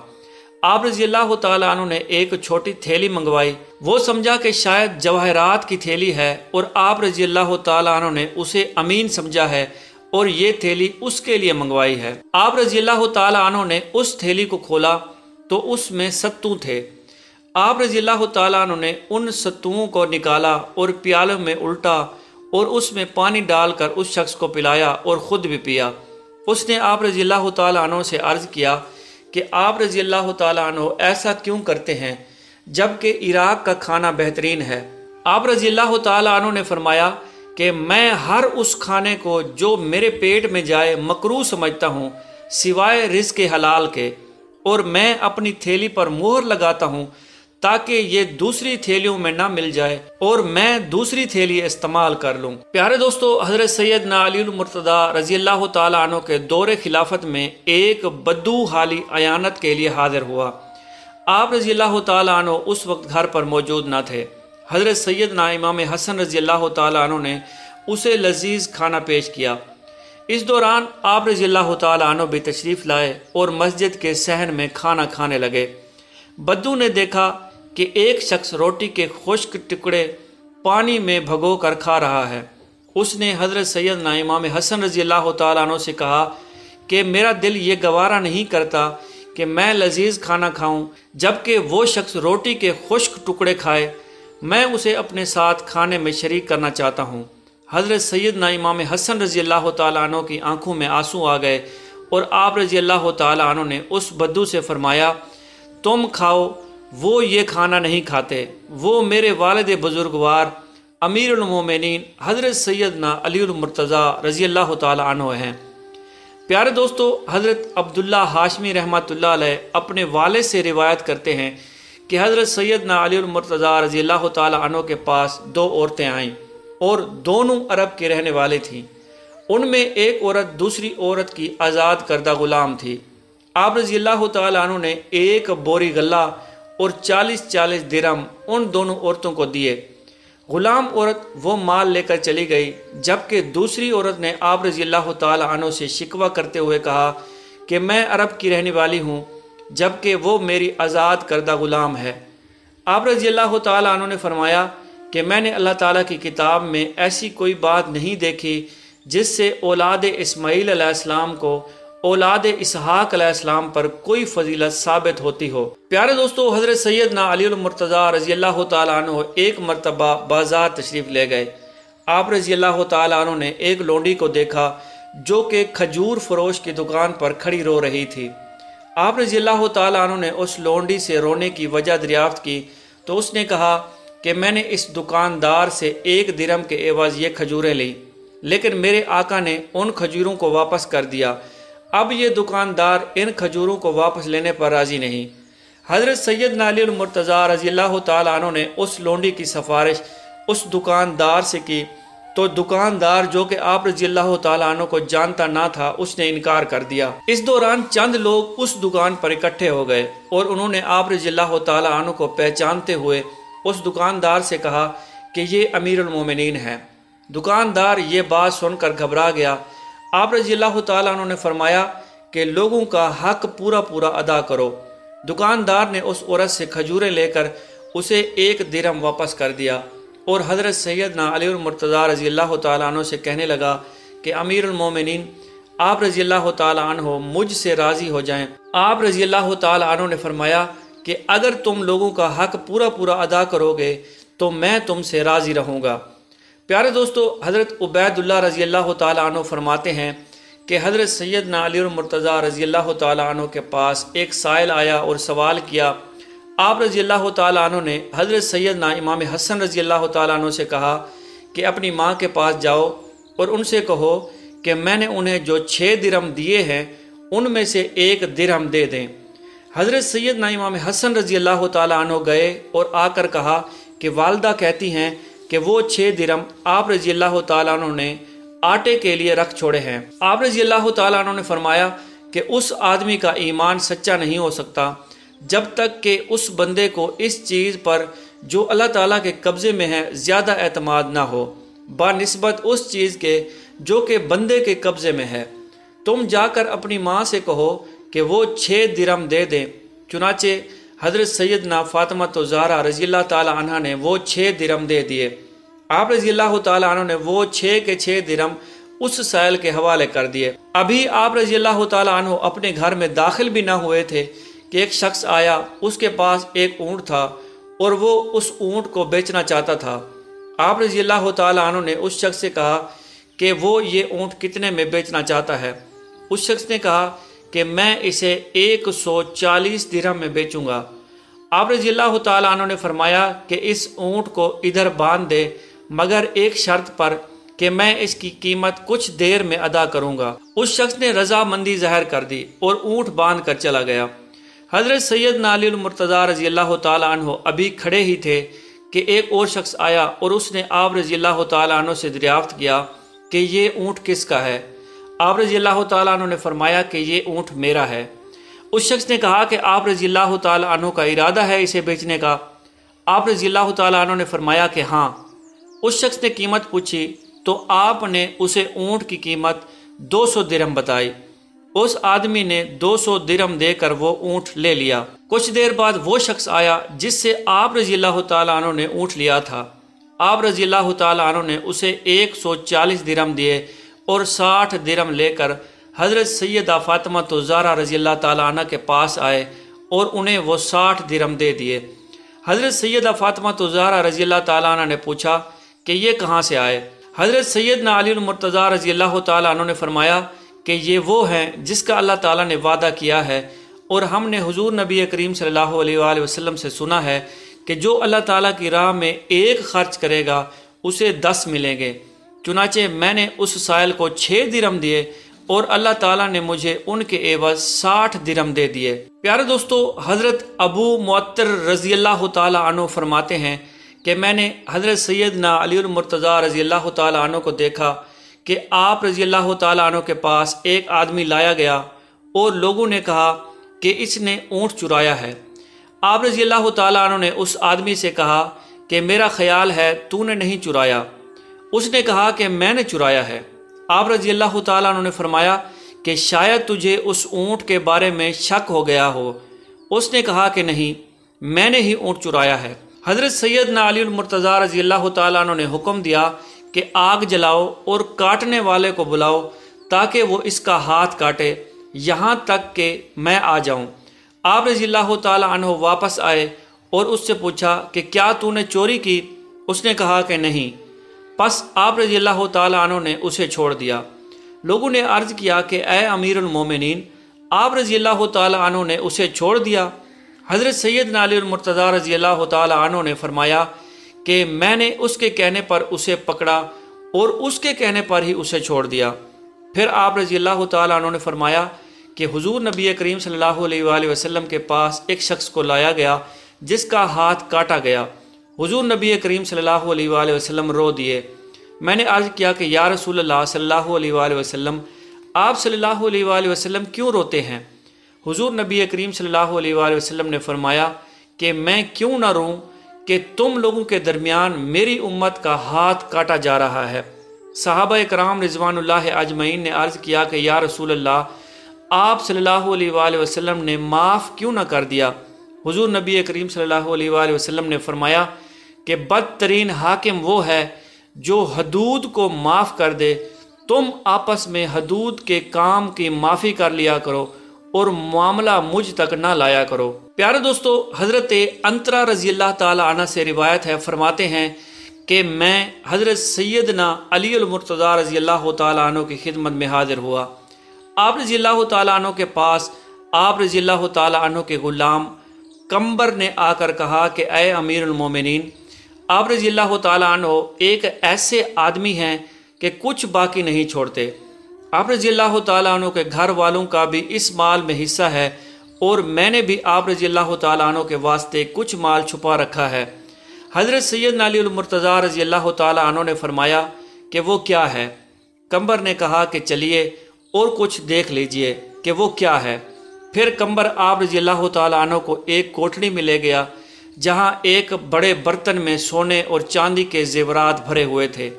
आप रजी अल्लाह तु ने एक छोटी थैली मंगवाई वो समझा कि शायद जवाहरात की थैली है और आप रजी अल्लाह तु ने उसे अमीन समझा है और ये थैली उसके लिए मंगवाई है आप रजी अल्लाह तु ने उस थैली को खोला तो उसमें सत्तू थे आप रजी अल्लाह तु ने उन सत्तुओं को निकाला और प्याले में उल्टा और उसमें पानी डालकर उस शख्स को पिलाया और ख़ुद भी पिया उसने आप रजी अल्लाह तु से अर्ज़ किया कि आप रज़ी अल्लाह तु ऐसा क्यों करते हैं जबकि इराक़ का खाना बेहतरीन है आप रज़ी अल्लाह तु ने फरमाया कि मैं हर उस खाने को जो मेरे पेट में जाए मकरू समझता हूँ सिवाय रिज के हलाल के और मैं अपनी थैली पर मोहर लगाता हूँ ताकि ये दूसरी थैलियों में ना मिल जाए और मैं दूसरी थैली इस्तेमाल कर लूँ प्यारे दोस्तों हजरत सैद नालीमरतदा रजी अल्लाह तनों के दौरे खिलाफत में एक बदू हाली अयानत के लिए हाजिर हुआ आप रजी अल्लाह तनो उस वक्त घर पर मौजूद ना थे हजरत सैद ना इमाम हसन रजी अल्लाह तनों ने उसे लजीज खाना पेश किया इस दौरान आप रजी अल्लाह तनों भी तशरीफ़ लाए और मस्जिद के सहन में खाना खाने लगे बद्दू ने देखा कि एक शख्स रोटी के खुश्क टुकड़े पानी में भगो कर खा रहा है उसने हज़रत सैद नाइमाम हसन रज़ी अल्लाह तु से कहा कि मेरा दिल ये गवारा नहीं करता कि मैं लजीज खाना खाऊं जबकि वो शख्स रोटी के खुश्क टुकड़े खाए मैं उसे अपने साथ खाने में शरीक करना चाहता हूँ हज़रत सैद इमाम हसन रज़ी अल्लाह तु की आंखों में आंसू आ गए और आप रज़ी अल्लाह तु ने उस बद्दू से फ़रमाया तुम खाओ वो ये खाना नहीं खाते वो मेरे वालद बुज़ुर्गवार अमीरमिन हज़रत सैदना अलीमरतज़ा रज़ी अल्लाह तन हैं प्यारे दोस्तों हज़रत अब्दुल्ला हाशमी रहमत अपने वाले से रिवायत करते हैं कि हज़रत सैदना अलीमरतज़ा रज़ी अल्लाह तन के पास दो औरतें आईं और दोनों अरब के रहने वाले थीं उनमें एक औरत दूसरी औरत की आज़ाद करदा ग़ुलाम थी आप रज़ी अल्लाह तन ने एक बोरी गला और चालीस चालीस दिरम उन दोनों औरतों को दिए गुलाम औरत वो माल लेकर चली गई जबकि दूसरी औरत ने आप रजी अल्लाह तु से शिकवा करते हुए कहा कि मैं अरब की रहने वाली हूँ जबकि वो मेरी आज़ाद करदा गुलाम है आप रजी अल्लाह तु ने फरमाया कि मैंने अल्लाह ताली की किताब में ऐसी कोई बात नहीं देखी जिससे औलाद इसमाईल को औलाद इसहाक अलैहिस्सलाम पर कोई फजीलत साबित होती हो प्यारे दोस्तों हजरत सैद ना मुर्तजा रजी अल्लाह तु एक मरतबा बाजार तशरीफ़ ले गए आप रजी अल्लाह तु ने एक लोंडी को देखा जो कि खजूर फरोश की दुकान पर खड़ी रो रही थी आप रजी अल्लाह तु ने उस लोंडी से रोने की वजह दरियाफ्त की तो उसने कहा कि मैंने इस दुकानदार से एक दिरम के एवज़ ये खजूरें ली लेकिन मेरे आका ने उन खजूरों को वापस कर दिया अब ये दुकानदार इन खजूरों को वापस लेने पर राज़ी नहीं हज़रत नाली मुर्तज़ा रज़ी तु ने उस लोंडी की सिफारिश उस दुकानदार से की तो दुकानदार जो कि आप रजी अल्लाह तु को जानता ना था उसने इनकार कर दिया इस दौरान चंद लोग उस दुकान पर इकट्ठे हो गए और उन्होंने आप रजी अल्लाह तु को पहचानते हुए उस दुकानदार से कहा कि ये अमीरमिन है दुकानदार ये बात सुनकर घबरा गया आप रजील्ला तु ने फरमाया कि लोगों का हक पूरा पूरा अदा करो दुकानदार ने उस औरत से खजूरें लेकर उसे एक दिरम वापस कर दिया और हज़रत सैदना अलीमरतज़ा रजी अल्लाह तु से कहने लगा कि अमीर उमोमिन आप रजी अल्लाह हो मुझसे राज़ी हो जाएं आप रजी अल्लाह तु ने फरमाया कि अगर तुम लोगों का हक पूरा पूरा अदा करोगे तो मैं तुमसे राज़ी रहूँगा प्यारे दोस्तों हज़रत उबैदुल्ला रज़ी अल्लाह तु फरमाते हैं कि हज़रत सैद अली मुर्तज़ा रज़ी अल्लाह तु के पास एक साइल आया और सवाल किया आप रज़ी अल्लाह तु ने हज़रत ना इमाम हसन रज़ी अल्लाह तु से कहा कि अपनी माँ के पास जाओ और उनसे कहो कि मैंने उन्हें जो छः दरम दिए हैं उनमें से एक दिरहम दे दें हज़रत सैद इमाम हसन रज़ी अल्लाह तु गए और आकर कहा कि वालदा कहती हैं कि वो छः दिरम आप रजी अल्लाह तु ने आटे के लिए रख छोड़े हैं आप रजी अल्लाह तु ने फरमाया कि उस आदमी का ईमान सच्चा नहीं हो सकता जब तक कि उस बंदे को इस चीज़ पर जो अल्लाह ताला के कब्ज़े में है ज़्यादा अतमाद ना हो बनस्बत उस चीज़ के जो कि बंदे के कब्ज़े में है तुम जाकर अपनी माँ से कहो कि वो छः दिरम दे दें चुनाचे हज़रत सैद ना तो ज़ारा रज़ी तह ने वो छः धरम दे दिए आप रज़ी तह ने वो छः के छः दिरम उस साइल के हवाले कर दिए अभी आप रज़ी तह अपने घर में दाखिल भी ना हुए थे कि एक शख्स आया उसके पास एक ऊँट था और वो उस ऊँट को बेचना चाहता था आप रज़ी तह ने उस शख्स से कहा कि वो ये ऊँट कितने में बेचना चाहता है उस शख्स ने कहा कि मैं इसे 140 दिरम में बेचूंगा आप रजील्ला तु ने फरमाया कि इस ऊँट को इधर बांध दे मगर एक शर्त पर कि मैं इसकी कीमत कुछ देर में अदा करूंगा उस शख्स ने रजामंदी जाहिर कर दी और ऊँट बांध कर चला गया हज़रत सैद नालमरतज़ा रजी अल्लाह तु अभी खड़े ही थे कि एक और शख्स आया और उसने आप रजील्ला तु से दरियाफ्त किया कि ये ऊँट किसका है आप रजी अल्लाह तु ने फरमाया कि ये ऊँट मेरा है उस शख्स ने कहा कि आप रजी अल्लाह तु का इरादा है इसे बेचने का आप रजी अल्लाह तु ने फरमाया कि हाँ उस शख्स ने कीमत पूछी तो आपने उसे ऊँट की कीमत दो सौ दिरम बताई उस आदमी ने दो सौ दिरम देकर वो ऊँट ले लिया कुछ देर बाद वो शख्स आया जिससे आप रजी अल्लाह तु ने ऊँट लिया था आप रजी अल्लाह तु ने उसे एक सौ चालीस दिरम दिए और साठ दिरम लेकर हज़रत सैदा फातमा तो ज़ारा रज़ी अल्लाह ताली के पास आए और उन्हें वो साठ दिरम दे दिए हज़रत सैदा फ़ातिमा तो ज़ारा रज़ी अल्लाह ताली ने पूछा कि ये कहाँ से आए हज़रत सैद अलीमरतज़ा रज़ी अल्लाह तन ने फरमाया कि ये वो हैं जिसका अल्लाह ताली ने वादा किया है और हमने हजूर नबी करीम सल्ला वसलम से सुना है कि जो अल्लाह ताली की राह में एक खर्च करेगा उसे दस मिलेंगे चुनाचे मैंने उस साइल को छः दिरम दिए और अल्लाह ताला ने मुझे उनके एवज साठ दिरम दे दिए प्यारे दोस्तों हज़रत अबू मअतर रज़ी अल्लाह तु फरमाते हैं कि मैंने हज़रत सैद ना अलीमरतज़ा रज़ी अल्लाह तु को देखा कि आप रज़ी अल्लाह तु के पास एक आदमी लाया गया और लोगों ने कहा कि इसने ऊँट चुराया है आप रज़ी अल्लाह तु ने उस आदमी से कहा कि मेरा ख्याल है तूने नहीं चुराया उसने कहा कि मैंने चुराया है आप रजी अल्लाह तुमने फरमाया कि शायद तुझे उस ऊँट के बारे में शक हो गया हो उसने कहा कि नहीं मैंने ही ऊँट चुराया है हज़रत सैद अलीमरतज़ा रजी अल्लाह तुमने ने हुक्म दिया कि आग जलाओ और काटने वाले को बुलाओ ताकि वो इसका हाथ काटे यहाँ तक कि मैं आ जाऊँ आप रजी अल्लाह तु वापस आए और उससे पूछा कि क्या तूने चोरी की उसने कहा कि नहीं बस आप अल्लाह तु ने उसे छोड़ दिया लोगों ने अर्ज़ किया कि ए उमोमिन आप रजी अल्लाह तु ने उसे छोड़ दिया हज़रत सैद रजी अल्लाह तु ने फरमाया कि मैंने उसके कहने पर उसे पकड़ा और उसके कहने पर ही उसे छोड़ दिया फिर आप अल्लाह तु ने फरमाया कि हजूर नबी करीम सल वसम के पास एक शख्स को लाया गया जिसका हाथ काटा गया हुजूर नबी करीम सल्लल्लाहु अलैहि वसल्लम रो दिए मैंने अर्ज़ किया कि या रसूल अल्लाह सल्लल्लाहु अलैहि वसल्लम आप सल्लल्लाहु अलैहि वसल्लम क्यों रोते हैं हुजूर नबी करीम सल्लल्लाहु अलैहि वसल्लम ने फरमाया कि मैं क्यों ना रोऊं कि तुम लोगों के दरमियान मेरी उम्मत का हाथ काटा जा रहा है साहब कराम रिजवान अजमैन ने अर्ज़ किया कि या रसूल अल्लाह आप सल्लल्लाहु अलैहि वसल्लम ने माफ़ क्यों ना कर दिया हुजूर नबी करीम सल्लल्लाहु अलैहि वसल्लम ने फरमाया कि बदतरीन हाकिम वो है जो हदूद को माफ़ कर दे तुम आपस में हदूद के काम की माफ़ी कर लिया करो और मामला मुझ तक ना लाया करो प्यारे दोस्तों हज़रत अंतरा रज़ी अल्लाह ताला से रिवायत है फरमाते हैं कि मैं हज़रत सैदना अलीमरतज़ा रज़ी अल्लाह तु की खिदमत में हाज़िर हुआ आप रज़ी अल्लाह तु के पास आप रज़ी अल्लाह तु के ग़ुलाम कंबर ने आकर कहा कि अमीरमिन आप अल्लाह तन एक ऐसे आदमी हैं कि कुछ बाकी नहीं छोड़ते आप अल्लाह तन के घर वालों का भी इस माल में हिस्सा है और मैंने भी आप अल्लाह तन के वास्ते कुछ माल छुपा रखा है हज़रत सैद नालीमरतज़ा रजी अल्लाह तु ने फरमाया कि वो क्या है कंबर ने कहा कि चलिए और कुछ देख लीजिए कि वो क्या है फिर कंबर आप रजी अल्लाह तु को एक कोठड़ी में ले गया जहां एक बड़े बर्तन में सोने और चांदी के जेवरात भरे हुए थे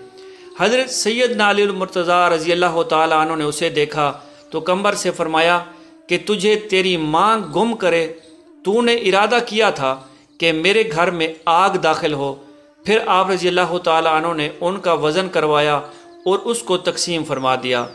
हजरत सैयद नालीमरतज़ा रज़ी अल्लाह तु ने उसे देखा तो कंबर से फरमाया कि तुझे तेरी माँ गुम करे तूने इरादा किया था कि मेरे घर में आग दाखिल हो फिर आप रज़ी अल्लाह तु ने उनका वज़न करवाया और उसको तकसीम फरमा दिया